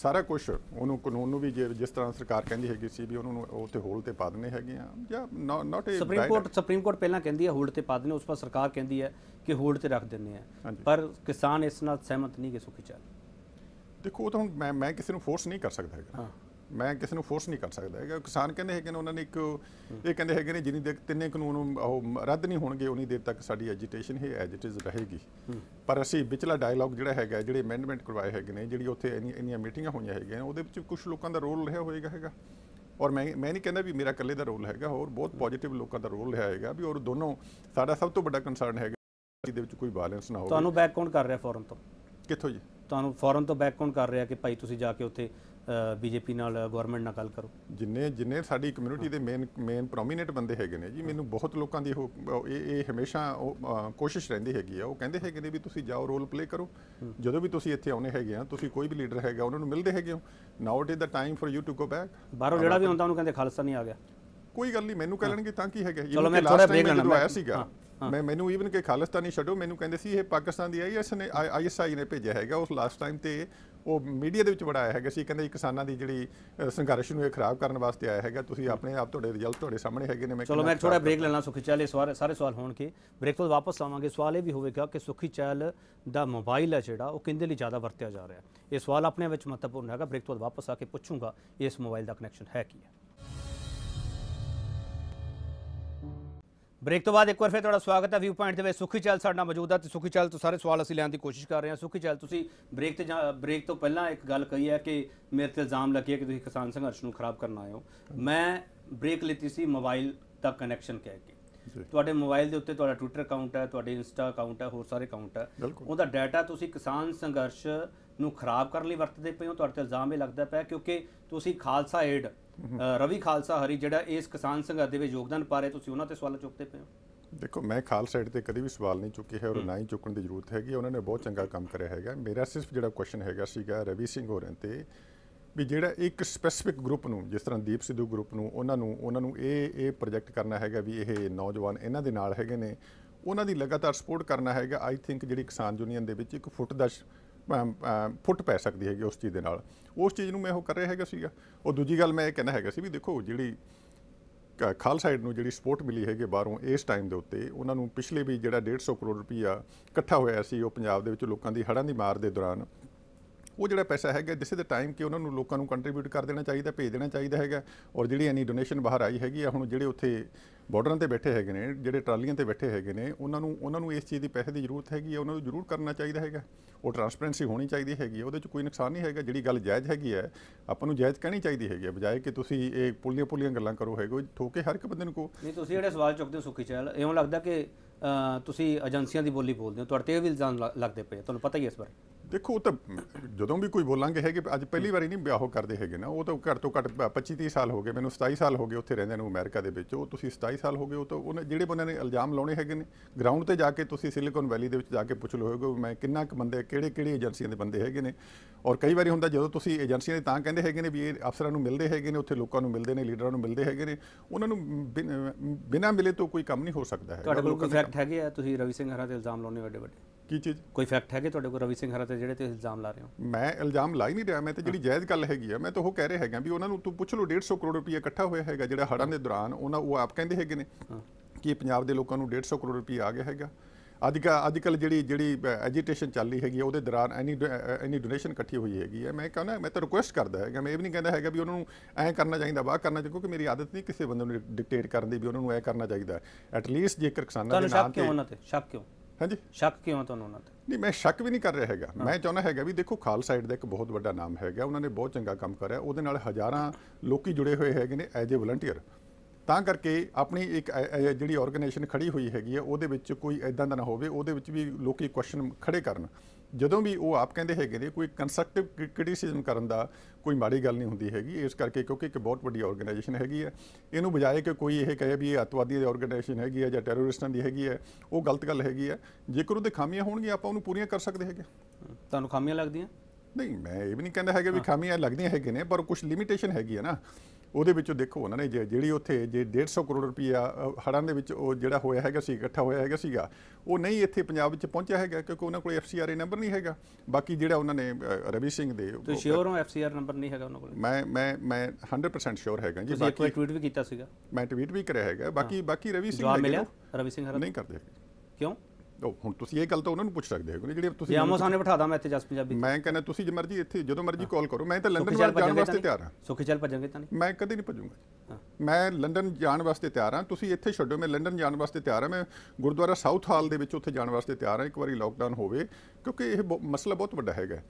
ਸਾਰਾ ਕੁਝ ਉਹਨੂੰ ਕਾਨੂੰਨ ਨੂੰ ਵੀ ਜਿਸ ਤਰ੍ਹਾਂ ਸਰਕਾਰ ਕਹਿੰਦੀ ਹੈਗੀ ਸੀ ਵੀ ਉਹਨੂੰ ਨੂੰ ਉਹ ਤੇ ਹੋਲਡ ਤੇ ਪਾ ਦਨੇ ਹੈਗੇ ਆ ਜਾਂ ਨਾਟ ਇਹ ਸੁਪਰੀਮ ਕੋਰਟ ਸੁਪਰੀਮ ਕੋਰਟ ਪਹਿਲਾਂ ਕਹਿੰਦੀ ਹੈ ਹੋਲਡ ਤੇ ਪਾ ਦਨੇ ਉਸ ਪਰ ਸਰਕਾਰ ਕਹਿੰਦੀ ਹੈ ਕਿ ਹੋਲਡ ਤੇ ਰੱਖ ਦਿੰਨੇ ਆ ਪਰ ਕਿਸਾਨ ਇਸ ਨਾਲ ਸਹਿਮਤ ਨਹੀਂ ਕਿ ਸੁਖੀ ਚੱਲ ਦੇਖੋ ਉਹ ਤਾਂ ਮੈਂ ਮੈਂ ਕਿਸੇ ਨੂੰ ਫੋਰਸ ਨਹੀਂ ਕਰ ਸਕਦਾ ਹੈਗਾ ਮੈਂ ਕਿਸੇ ਨੂੰ ਫੋਰਸ ਨਹੀਂ ਕਰ ਸਕਦਾ ਹੈਗਾ ਕਿਸਾਨ ਕਹਿੰਦੇ ਹੈਗੇ ਨੇ ਉਹਨਾਂ ਨੇ ਇੱਕ ਇਹ ਕਹਿੰਦੇ ਹੈਗੇ ਨੇ ਜਿੰਨੀ ਦੇਰ ਤਿੰਨੇ ਕਾਨੂੰਨ ਉਹ ਰੱਦ ਨਹੀਂ ਹੋਣਗੇ ਉਨੀ ਦੇਰ ਤੱਕ ਸਾਡੀ ਐਜੀਟੇਸ਼ਨ ਹੀ ਐਜ ਇਟ ਇਜ਼ ਰਹੇਗੀ ਪਰ ਅਸੀਂ ਵਿਚਲਾ ਡਾਇਲੌਗ ਜਿਹੜਾ ਹੈਗਾ ਜਿਹੜੇ ਅਮੈਂਡਮੈਂਟ ਕਰਵਾਏ ਹੈਗੇ ਨੇ ਜਿਹੜੀ ਉੱਥੇ ਇੰਨੀਆਂ ਮੀਟਿੰਗਾਂ ਹੋਈਆਂ ਹੈਗੀਆਂ ਉਹਦੇ ਵਿੱਚ ਕੁਝ ਲੋਕਾਂ ਦਾ ਰੋਲ ਰਿਹਾ ਹੋਏਗਾ ਹੈਗਾ ਔਰ ਮੈਂ ਮੈਂ ਨਹੀਂ ਕਹਿੰਦਾ ਵੀ ਮੇਰਾ ਇਕੱਲੇ ਦਾ ਰੋਲ ਹੈਗਾ ਹੋਰ ਬਹੁਤ ਪੋਜ਼ਿਟਿਵ ਲੋਕਾਂ ਦਾ ਰੋਲ ਰਿਹਾ ਹੈਗਾ ਵੀ ਔਰ ਦੋਨੋਂ ਸਾਡਾ ਸਭ ਤੋਂ ਵੱਡਾ ਕਨਸਰਨ ਹੈਗਾ ਜਿਹਦੇ ਵਿੱਚ ਕੋਈ ਬੈਲੈਂਸ ਨਾ ਹੋਵੇ ਤੁਹਾਨੂੰ ਬੈਕ ਕੌਣ ਕਰ ਰਿਹਾ ਫੋਰਮ ਤੋਂ ਕਿੱਥੋਂ ਜੀ ਤੁਹਾਨੂੰ ਫੋਰਮ ਤੋਂ ਬੈਕ ਕੌਣ ਕਰ ਰਿਹਾ ਕਿ ਭਾਈ ਤੁਸੀਂ ਜਾ ਕੇ ਉੱਥੇ ਬੀਜੇਪੀ ਨਾਲ ਗਵਰਨਮੈਂਟ ਨਾਲ ਗੱਲ ਕਰੋ ਜਿੰਨੇ ਜਿੰਨੇ ਸਾਡੀ ਕਮਿਊਨਿਟੀ ਦੇ ਮੇਨ ਮੇਨ ਪ੍ਰੋਮੀਨੈਂਟ ਬੰਦੇ ਹੈਗੇ ਨੇ ਜੀ ਮੈਨੂੰ ਬਹੁਤ ਲੋਕਾਂ ਦੀ ਇਹ ਇਹ ਹਮੇਸ਼ਾ ਕੋਸ਼ਿਸ਼ ਰਹਿੰਦੀ ਹੈਗੀ ਆ ਉਹ ਕਹਿੰਦੇ ਹੈਗੇ ਨੇ ਵੀ ਤੁਸੀਂ ਜਾਓ ਰੋਲ ਪਲੇ ਕਰੋ ਜਦੋਂ ਵੀ ਤੁਸੀਂ ਇੱਥੇ ਆਉਨੇ ਹੈਗੇ ਆ ਤੁਸੀਂ ਕੋਈ ਵੀ ਲੀਡਰ ਹੈਗਾ ਉਹਨਾਂ ਨੂੰ ਮਿਲਦੇ ਹੈਗੇ ਹੋ now it is the time for you to go back ਬਾਹਰੋਂ ਜਿਹੜਾ ਵੀ ਹੁੰਦਾ ਉਹਨੂੰ ਕਹਿੰਦੇ ਖਾਲਸਾ ਨਹੀਂ ਆ ਗਿਆ ਕੋਈ ਗੱਲ ਨਹੀਂ ਮੈਨੂੰ ਕਹਿ ਲੈਣਗੇ ਤਾਂ ਕੀ ਹੈਗਾ ਚਲੋ ਮੈਂ ਥੋੜਾ ਬ੍ਰੇਕ ਲੈਣਾ ਆਇਆ ਸੀਗਾ ਮੈਂ ਮੈਨੂੰ ਈਵਨ ਕਿ ਖਾਲਸਤਾਨੀ ਛੱਡੋ ਮੈਨੂੰ ਕਹਿੰਦੇ ਸੀ ਇਹ ਪਾਕਿਸਤਾਨ ਦੀ ਆਈਐਸ ਨੇ ਆਈਐਸਆਈ ਨੇ ਭੇਜਿਆ ਹੈਗਾ ਉਸ ਲਾਸਟ ਟਾਈਮ ਤੇ ਉਹ ਮੀਡੀਆ ਦੇ ਵਿੱਚ ਬੜਾ ਆਇਆ ਹੈਗਾ ਸੀ ਕਹਿੰਦੇ ਕਿਸਾਨਾਂ ਦੀ ਜਿਹੜੀ ਸੰਘਰਸ਼ ਨੂੰ ਇਹ ਖਰਾਬ ਕਰਨ ਵਾਸਤੇ ਆਇਆ ਹੈਗਾ ਤੁਸੀਂ ਆਪਣੇ ਆਪ ਤੁਹਾਡੇ ਰਿਜ਼ਲਟ ਤੁਹਾਡੇ ਸਾਹਮਣੇ ਹੈਗੇ ਨੇ ਮੈਂ ਚਲੋ ਮੈਂ ਥੋੜਾ ਬ੍ਰੇਕ ਲੈਣਾ ਸੁਖੀ ਚਾਲ ਇਹ ਸਾਰੇ ਸਵਾਲ ਹੋਣਗੇ ਬ੍ਰੇਕ ਤੋਂ ਵਾਪਸ ਆਵਾਂਗੇ ਸਵਾਲ ਇਹ ਵੀ ਹੋਵੇਗਾ ਕਿ ਸੁਖੀ ਚਾਲ ਦਾ ਮੋਬਾਈਲ ਹੈ ਜਿਹੜਾ ਉਹ ਕਿੰਦੇ ਲਈ ਜ਼ਿਆਦਾ ਵਰਤਿਆ ਜਾ ਰਿਹਾ ਹੈ ਇਹ ਸਵਾਲ ਆਪਣੇ ਵਿੱਚ ਮਹੱਤਵਪੂਰਨ ਹੈਗਾ ਬ੍ਰੇਕ ਤੋਂ ਵਾਪਸ ਆ ਕੇ ਪੁੱਛੂੰਗਾ ਇਸ ਮੋਬਾਈਲ ਦਾ ਕਨੈਕਸ਼ਨ ਹੈ ਕੀ ਹੈ ਬ੍ਰੇਕ ਤੋਂ ਬਾਅਦ ਇੱਕ ਵਾਰ ਫੇਰ ਤੁਹਾਡਾ ਸਵਾਗਤ ਹੈ ਵਿਊ ਪੁਆਇੰਟ ਦੇ ਵਿੱਚ ਸੁਖੀ ਚਲ ਸਾਡੇ ਨਾਲ ਮੌਜੂਦ ਹੈ ਤੇ ਸੁਖੀ ਚਲ ਤੋਂ ਸਾਰੇ ਸਵਾਲ ਅਸੀਂ ਲੈਣ ਦੀ ਕੋਸ਼ਿਸ਼ ਕਰ ਰਹੇ ਹਾਂ ਸੁਖੀ ਚਲ ਤੁਸੀਂ ਬ੍ਰੇਕ ਤੇ ਬ੍ਰੇਕ ਤੋਂ ਪਹਿਲਾਂ ਇੱਕ ਗੱਲ ਕਹੀ ਹੈ ਕਿ ਮੇਰੇ ਤੇ ਇਲਜ਼ਾਮ ਲੱਗਿਆ ਕਿ ਤੁਸੀਂ ਕਿਸਾਨ ਸੰਘਰਸ਼ ਨੂੰ ਖਰਾਬ ਕਰਨ ਆਏ ਹੋ ਮੈਂ ਬ੍ਰੇਕ ਲਈ ਸੀ ਮੋਬਾਈਲ ਦਾ ਕਨੈਕਸ਼ਨ ਕਹਿ ਕੇ ਤੁਹਾਡੇ ਮੋਬਾਈਲ ਦੇ ਉੱਤੇ ਤੁਹਾਡਾ ਟਵਿੱਟਰ ਅਕਾਊਂਟ ਹੈ ਤੁਹਾਡੇ ਇੰਸਟਾ ਅਕਾਊਂਟ ਹੈ ਹੋਰ ਸਾਰੇ ਅਕਾਊਂਟ ਹੈ ਉਹਦਾ ਡਾਟਾ ਤੁਸੀਂ ਕਿਸਾਨ ਸੰਘਰਸ਼ ਨੂੰ ਖਰਾਬ ਕਰਨ ਲਈ ਵਰਤਦੇ ਪਏ ਹੋ ਤੁਹਾਡੇ ਤੇ ਇਲਜ਼ਾਮ ਇਹ ਲੱਗਦਾ ਪਿਆ ਕਿਉਂਕਿ ਤੁਸੀਂ ਖਾਲਸਾ ਏਡ ਰਵੀ ਖਾਲਸਾ ਹਰੀ ਜਿਹੜਾ ਇਸ ਕਿਸਾਨ ਸੰਘਰਸ਼ ਦੇ ਵਿੱਚ ਯੋਗਦਾਨ ਪਾ ਰਹੇ ਤੁਸੀਂ ਉਹਨਾਂ ਤੇ ਸਵਾਲ ਚੁੱਕਦੇ ਪਏ ਹੋ ਦੇਖੋ ਮੈਂ ਖਾਲਸਾ ਏਡ ਤੇ ਕਦੀ ਵੀ ਸਵਾਲ ਨਹੀਂ ਚੁੱਕੇ ਹੈ ਔਰ ਨਾ ਹੀ ਚੁੱਕਣ ਦੀ ਜ਼ਰੂਰਤ ਹੈਗੀ ਉਹਨਾਂ ਨੇ ਬਹੁਤ ਚੰਗਾ ਕੰਮ ਕਰਿਆ ਹੈਗਾ ਮੇਰਾ ਸਿਰਫ ਜਿਹੜਾ ਕੁਐਸਚਨ ਹੈਗਾ ਸੀਗਾ ਰਵੀ ਸਿੰਘ ਹੋਰਾਂ ਤੇ ਵੀ ਜਿਹੜਾ ਇੱਕ ਸਪੈਸਿਫਿਕ ਗਰੁੱਪ ਨੂੰ ਜਿਸ ਤਰ੍ਹਾਂ ਦੀਪ ਸਿੱਧੂ ਗਰੁੱਪ ਨੂੰ ਉਹਨਾਂ ਨੂੰ ਉਹਨਾਂ ਨੂੰ ਇਹ ਇਹ ਪ੍ਰੋਜੈਕਟ ਕਰਨਾ ਹੈਗਾ ਵੀ ਇਹ ਨੌਜਵਾਨ ਇਹਨਾਂ ਦੇ ਨਾਲ ਹੈਗੇ ਨੇ ਉਹਨਾਂ ਦੀ ਲਗਾਤਾਰ ਸਪੋਰਟ ਕਰਨਾ ਹੈਗਾ ਆਈ ਥਿੰਕ ਜਿਹੜੀ ਕਿਸਾਨ ਯੂਨੀਅਨ ਦੇ ਵਿੱਚ ਇੱਕ ਫੁੱਟ ਦਾ ਫੁੱਟ ਪੈ ਸਕਦੀ ਹੈਗੀ ਉਸ ਚੀਜ਼ ਦੇ ਨਾਲ ਉਸ ਚੀਜ਼ ਨੂੰ ਮੈਂ ਉਹ ਕਰ ਰਿਹਾ ਹੈਗਾ ਸੀਗਾ ਉਹ ਦੂਜੀ ਗੱਲ ਮੈਂ ਇਹ ਕਹਿਣਾ ਹੈਗਾ ਸੀ ਵੀ ਦੇਖੋ ਜਿਹੜੀ ਖਾਲਸਾ ਸਾਈਡ ਨੂੰ ਜਿਹੜੀ ਸਪੋਰਟ ਮਿਲੀ ਹੈਗੀ ਬਾਹਰੋਂ ਇਸ ਟਾਈਮ ਦੇ ਉੱਤੇ ਉਹਨਾਂ ਨੂੰ ਪਿਛਲੇ ਵੀ ਜਿਹੜਾ 150 ਕਰੋੜ ਰੁਪਈਆ ਇਕੱਠਾ ਹੋਇਆ ਸੀ ਉਹ ਪੰਜਾਬ ਦੇ ਵਿੱਚ ਲੋਕਾਂ ਦੀ ਹੜਾਂ ਦੀ ਮਾਰ ਦੇ ਦੌਰਾਨ ਉਹ ਜਿਹੜਾ ਪੈਸਾ ਹੈਗਾ ਦਿਸ ਇਜ਼ ਦ ਟਾਈਮ ਕਿ ਉਹਨਾਂ ਨੂੰ ਲੋਕਾਂ ਨੂੰ ਕੰਟਰੀਬਿਊਟ ਕਰ ਦੇਣਾ ਚਾਹੀਦਾ ਭੇਜ ਦੇਣਾ ਚਾਹੀਦਾ ਹੈਗਾ ਔਰ ਜਿਹੜੀ ਐਨੀ ਡੋਨੇਸ਼ਨ ਬਾਹਰ ਆਈ ਹੈਗੀ ਆ ਹੁਣ ਜਿਹੜੇ ਉੱਥੇ ਬਾਰਡਰਾਂ ਤੇ ਬੈਠੇ ਹੈਗੇ ਨੇ ਜਿਹੜੇ ਟਰਾਲੀਆਂ ਤੇ ਬੈਠੇ ਹੈਗੇ ਨੇ ਉਹਨਾਂ ਨੂੰ ਉਹਨਾਂ ਨੂੰ ਇਸ ਚੀਜ਼ ਦੀ ਪੈਸੇ ਦੀ ਜ਼ਰੂਰਤ ਹੈਗੀ ਆ ਉਹਨਾਂ ਨੂੰ ਜ਼ਰੂਰ ਕਰਨਾ ਚਾਹੀਦਾ ਹੈਗਾ ਉਹ ਟ੍ਰਾਂਸਪੇਰੈਂਸੀ ਹੋਣੀ ਚਾਹੀਦੀ ਹੈਗੀ ਉਹਦੇ ਚ ਕੋਈ ਨੁਕਸਾਨ ਨਹੀਂ ਹੈਗਾ ਜਿਹੜੀ ਗੱਲ ਜਾਇਜ਼ ਹੈਗੀ ਹੈ ਆਪਾਂ ਨੂੰ ਜਾਇਜ਼ ਕਹਿਣੀ ਚਾਹੀਦੀ ਹੈਗੀ ਬਜਾਏ ਕਿ ਤੁਸੀਂ ਇਹ ਪੁੱਲੀਆਂ ਪੁੱਲੀਆਂ ਗੱਲਾਂ ਕਰੋ ਹੈਗੋ ਠੋਕੇ ਹਰ ਇੱਕ ਬੰਦੇ ਨੂੰ ਕੋ ਨਹੀਂ ਤੁਸੀਂ ਜਿਹੜੇ ਸਵਾਲ ਚੁੱਕਦੇ ਹੋ ਸੁਖੀ ਚੈਲ ਐਉਂ ਲੱਗਦਾ ਕਿ ਤੁਸੀਂ ਏਜੰਸੀਆਂ ਦੀ ਬੋਲੀ ਬੋਲਦੇ ਹੋ ਤੁਹਾਡੇ ਤੇ ਵੀ ਇਲਜ਼ਾਮ ਲੱਗਦੇ ਪਏ ਤੁਹਾਨੂੰ ਪਤਾ ਹੀ ਇਸ ਬਾਰੇ ਦੇਖੋ ਤਾਂ ਜਦੋਂ ਵੀ ਕੋਈ ਬੋਲਾਂਗੇ ਹੈਗੇ ਅੱਜ ਪਹਿਲੀ ਵਾਰੀ ਨਹੀਂ ਵਿਆਹ ਕਰਦੇ ਹੈਗੇ ਨਾ ਉਹ ਤਾਂ ਘਰ ਤੋਂ ਘੱਟ 25 30 ਸਾਲ ਹੋ ਗਏ ਮੈਨੂੰ 27 ਸਾਲ ਹੋ ਗਏ ਉੱਥੇ ਰਹਿੰਦੇ ਨੂੰ ਅਮਰੀਕਾ ਦੇ ਵਿੱਚ ਉਹ ਤੁਸੀਂ 27 ਸਾਲ ਹੋ ਗਏ ਉਹ ਤਾਂ ਉਹਨੇ ਜਿਹੜੇ ਬੰਦੇ ਨੇ ਇਲਜ਼ਾਮ ਲਾਉਣੇ ਹੈਗੇ ਨੇ ਗਰਾਊਂਡ ਤੇ ਜਾ ਕੇ ਤੁਸੀਂ ਸਿਲੀਕਨ ਵੈਲੀ ਦੇ ਵਿੱਚ ਜਾ ਕੇ ਪੁੱਛ ਲਓ ਹੋਵੇਗਾ ਮੈਂ ਕਿੰਨਾ ਕੁ ਬੰਦੇ ਕਿਹੜੇ ਕਿਹੜੇ ਏਜੰਸੀਆਂ ਦੇ ਬੰਦੇ ਹੈਗੇ ਨੇ ਔਰ ਕਈ ਵਾਰੀ ਹੁੰਦਾ ਜਦੋਂ ਤੁਸੀਂ ਏਜੰਸੀਆਂ ਦੇ ਤਾਂ ਕਹਿੰਦੇ ਹੈਗੇ ਨੇ ਵੀ ਇਹ ਅਫਸਰਾਂ ਨੂੰ ਮਿਲਦੇ ਹੈਗੇ ਨੇ ਉੱਥੇ ਲੋਕਾਂ ਨੂੰ ਮਿਲਦੇ ਨੇ ਲੀਡਰਾਂ ਨੂੰ ਮਿਲਦੇ ਹੈਗੇ ਨੇ ਉਹਨਾਂ ਨੂੰ ਬਿਨਾਂ ਮਿਲੇ ਤੋਂ ਕੋਈ ਕੰਮ ਨਹੀਂ ਹੋ ਸਕਦਾ ਹੈ ਤੁਹਾਡੇ ਕੋਲ ਕੋਈ ਫੈਕਟ ਹੈਗੇ ਆ ਤੁਸੀਂ ਰਵੀ ਸਿੰਘ ਹਰਾ ਦੇ ਇਲਜ਼ਾਮ ਲਾਉਣੇ ਵੱਡੇ ਵੱਡੇ ਕੀ ਚੀਜ਼ ਕੋਈ ਫੈਕਟ ਹੈਗੇ ਤੁਹਾਡੇ ਕੋਲ ਰਵੀ ਸਿੰਘ ਹਰਾ ਤੇ ਜਿਹੜੇ ਤੇ ਇਲਜ਼ਾਮ ਲਾ ਰਹੇ ਹੋ ਮੈਂ ਇਲਜ਼ਾਮ ਲਾ ਹੀ ਨਹੀਂ ਰਿਹਾ ਮੈਂ ਤੇ ਜਿਹੜੀ ਜਾਇਜ਼ ਗੱਲ ਹੈਗੀ ਆ ਮੈਂ ਤਾਂ ਉਹ ਕਹਿ ਰਿਹਾ ਹੈਗਾ ਵੀ ਉਹਨਾਂ ਨੂੰ ਤੂੰ ਪੁੱਛ ਲਓ 150 ਕਰੋੜ ਰੁਪਏ ਇਕੱਠਾ ਹੋਇਆ ਹੈਗਾ ਜਿਹੜਾ ਹੜਾਂ ਦੇ ਦੌਰਾਨ ਉਹਨਾਂ ਉਹ ਆਪ ਕਹਿੰਦੇ ਹੈਗੇ ਨੇ ਕਿ ਪੰਜਾਬ ਦੇ ਲੋਕਾਂ ਨੂੰ 150 ਕਰੋੜ ਰੁਪਏ ਆ ਗਿਆ ਹੈਗਾ ਅੱਜ ਅੱਜ ਕੱਲ ਜਿਹੜੀ ਜਿਹੜੀ ਐਜੀਟੇਸ਼ਨ ਚੱਲ ਰਹੀ ਹੈਗੀ ਉਹਦੇ ਦੌਰਾਨ ਐਨੀ ਐਨੀ ਡੋਨੇਸ਼ਨ ਇਕੱਠੀ ਹੋਈ ਹੈਗੀ ਹੈ ਮੈਂ ਕਹਿੰਦਾ ਮੈਂ ਤਾਂ ਰਿਕੁਐਸਟ ਕਰਦਾ ਹੈਗਾ ਮੈਂ ਇਹ ਵੀ ਨਹੀਂ ਕਹਿੰਦਾ ਹੈਗਾ ਵੀ ਉਹਨਾਂ ਨੂੰ ਐ ਕਰਨਾ ਚਾਹੀਦਾ ਬਾਹ ਕਰਨਾ ਚਾਹੀਦਾ ਕਿਉਂਕਿ ਮੇਰੀ ਆਦਤ ਨਹੀਂ ਕਿਸੇ ਬੰਦੇ ਨੂੰ ਡਿਕਟੇਟ ਕਰਨ ਦੀ ਵੀ ਉਹਨਾਂ ਨੂੰ ਐ ਕਰਨਾ ਚਾਹੀਦਾ ਐਟਲੀਸਟ ਜੇਕਰ ਕਿਸਾਨਾਂ ਦੇ ਨਾਮ ਤੇ ਸ਼ੱਕ ਕਿਉਂ ਉਹਨਾਂ ਤੇ ਸ਼ੱਕ ਕਿਉਂ ਹਾਂਜੀ ਸ਼ੱਕ ਕਿਉਂ ਤੁਹਾਨੂੰ ਉਹਨਾਂ ਤੇ ਨਹੀਂ ਮੈਂ ਸ਼ੱਕ ਵੀ ਨਹੀਂ ਕਰ ਰਿਹਾ ਹੈਗਾ ਮੈਂ ਚਾਹੁੰਦਾ ਹੈਗਾ ਵੀ ਦੇਖੋ ਖਾਲ ਸਾਈਡ ਦਾ ਇੱਕ ਬਹੁਤ ਵੱਡਾ ਨਾਮ ਹੈਗਾ ਉਹਨਾਂ ਨੇ ਬਹੁਤ ਚੰਗਾ ਕੰਮ ਕਰਿਆ ਉਹਦੇ ਨਾਲ ਹਜ਼ਾਰਾਂ ਲੋਕੀ ਜੁੜੇ ਹੋਏ ਹੈਗੇ ਨੇ ਐਜ ਅ ਵਲੰਟੀਅਰ ਤਾਂ ਕਰਕੇ ਆਪਣੀ ਇੱਕ ਜਿਹੜੀ ਆਰਗੇਨਾਈਜੇਸ਼ਨ ਖੜੀ ਹੋਈ ਹੈਗੀ ਹੈ ਉਹਦੇ ਵਿੱਚ ਕੋਈ ਐਦਾਂ ਦਾ ਨਾ ਹੋਵੇ ਉਹਦੇ ਵਿੱਚ ਵੀ ਲੋਕੀ ਕੁਐਸਚਨ ਖੜੇ ਕਰਨ ਜਦੋਂ ਵੀ ਉਹ ਆਪ ਕਹਿੰਦੇ ਹੈਗੇ ਨੇ ਕੋਈ ਕੰਸਟਰਕਟਿਵ ਕ੍ਰਿਟਿਸਿਜ਼ਮ ਕਰਨ ਦਾ ਕੋਈ ਮਾੜੀ ਗੱਲ ਨਹੀਂ ਹੁੰਦੀ ਹੈਗੀ ਇਸ ਕਰਕੇ ਕਿਉਂਕਿ ਇੱਕ ਬਹੁਤ ਵੱਡੀ ਆਰਗੇਨਾਈਜੇਸ਼ਨ ਹੈਗੀ ਹੈ ਇਹਨੂੰ ਬਜਾਏ ਕਿ ਕੋਈ ਇਹ ਕਹੇ ਵੀ ਇਹ ਅਤਵਾਦੀ ਦੀ ਆਰਗੇਨਾਈਜੇਸ਼ਨ ਹੈਗੀ ਹੈ ਜਾਂ ਟੈਰੋਰਿਸਟਾਂ ਦੀ ਹੈਗੀ ਹੈ ਉਹ ਗਲਤ ਗੱਲ ਹੈਗੀ ਹੈ ਜੇਕਰ ਉਹਦੇ ਖਾਮੀਆਂ ਹੋਣਗੀਆਂ ਆਪਾਂ ਉਹਨੂੰ ਪੂਰੀਆਂ ਕਰ ਸਕਦੇ ਹੈਗੇ ਤੁਹਾਨੂੰ ਖਾਮੀਆਂ ਲੱਗਦੀਆਂ ਨਹੀਂ ਮੈਂ ਇਹ ਵੀ ਨਹੀਂ ਕਹਿੰਦਾ ਹੈਗਾ ਵੀ ਖਾਮੀਆਂ ਲੱਗਦੀਆਂ ਹੈਗੇ ਨੇ ਪਰ ਕੁਝ ਲਿਮਿਟੇਸ਼ਨ ਹੈਗੀ ਹੈ ਨਾ ਉਹਦੇ ਵਿੱਚੋਂ ਦੇਖੋ ਉਹਨਾਂ ਨੇ ਜਿਹੜੀ ਉੱਥੇ ਜੇ 150 ਕਰੋੜ ਰੁਪਇਆ ਹੜਾਂ ਦੇ ਵਿੱਚ ਉਹ ਜਿਹੜਾ ਹੋਇਆ ਹੈਗਾ ਸੀ ਇਕੱਠਾ ਹੋਇਆ ਹੈਗਾ ਸੀਗਾ ਉਹ ਨਹੀਂ ਇੱਥੇ ਪੰਜਾਬ ਵਿੱਚ ਪਹੁੰਚਿਆ ਹੈਗਾ ਕਿਉਂਕਿ ਉਹਨਾਂ ਕੋਲ ਐਫਸੀਆਰਏ ਨੰਬਰ ਨਹੀਂ ਹੈਗਾ ਬਾਕੀ ਜਿਹੜਾ ਉਹਨਾਂ ਨੇ ਰਵੀ ਸਿੰਘ ਦੇ ਤੁਸੀਂ ਸ਼ੋਰ ਹੋ ਐਫਸੀਆਰ ਨੰਬਰ ਨਹੀਂ ਹੈਗਾ ਉਹਨਾਂ ਕੋਲ ਮੈਂ ਮੈਂ ਮੈਂ 100% ਸ਼ੋਰ ਹੈਗਾ ਜੀ ਬਾਕੀ ਤੁਸੀਂ ਟਵੀਟ ਵੀ ਕੀਤਾ ਸੀਗਾ ਮੈਂ ਟਵੀਟ ਵੀ ਕਰਿਆ ਹੈਗਾ ਬਾਕੀ ਬਾਕੀ ਰਵੀ ਸਿੰਘ ਨੇ ਮਿਲਿਆ ਰਵੀ ਸਿੰਘ ਹਰ ਨਹੀਂ ਕਰਦੇ ਕਿਉਂ ਉਹ ਹੁਣ ਤੁਸੀਂ ਇਹ ਗੱਲ ਤਾਂ ਉਹਨਾਂ ਨੂੰ ਪੁੱਛ ਸਕਦੇ ਹੋ ਕਿ ਜਿਹੜੇ ਤੁਸੀਂ ਆਮੋ ਸਾਹਮਣੇ ਬਿਠਾ ਦਾਂ ਮੈਂ ਇੱਥੇ ਜਸ ਪੰਜਾਬੀ ਮੈਂ ਕਹਿੰਦਾ ਤੁਸੀਂ ਜੇ ਮਰਜ਼ੀ ਇੱਥੇ ਜਦੋਂ ਮਰਜ਼ੀ ਕਾਲ ਕਰੋ ਮੈਂ ਤਾਂ ਲੰਡਨ ਜਾਣ ਵਾਸਤੇ ਤਿਆਰ ਹਾਂ ਸੁਖੀ ਚੱਲ ਭਜਾਂਗੇ ਤਾਂ ਨਹੀਂ ਮੈਂ ਕਦੇ ਨਹੀਂ ਭੱਜੂਗਾ ਮੈਂ ਲੰਡਨ ਜਾਣ ਵਾਸਤੇ ਤਿਆਰ ਹਾਂ ਤੁਸੀਂ ਇੱਥੇ ਛੱਡੋ ਮੈਂ ਲੰਡਨ ਜਾਣ ਵਾਸਤੇ ਤਿਆਰ ਹਾਂ ਮੈਂ ਗੁਰਦੁਆਰਾ ਸਾਊਥ ਹਾਲ ਦੇ ਵਿੱਚ ਉੱਥੇ ਜਾਣ ਵਾਸਤੇ ਤਿਆਰ ਹਾਂ ਇੱਕ ਵਾਰੀ ਲਾਕਡਾਊਨ ਹੋਵੇ ਕਿਉਂਕਿ ਇਹ ਮਸਲਾ ਬਹੁਤ ਵੱਡਾ ਹੈਗਾ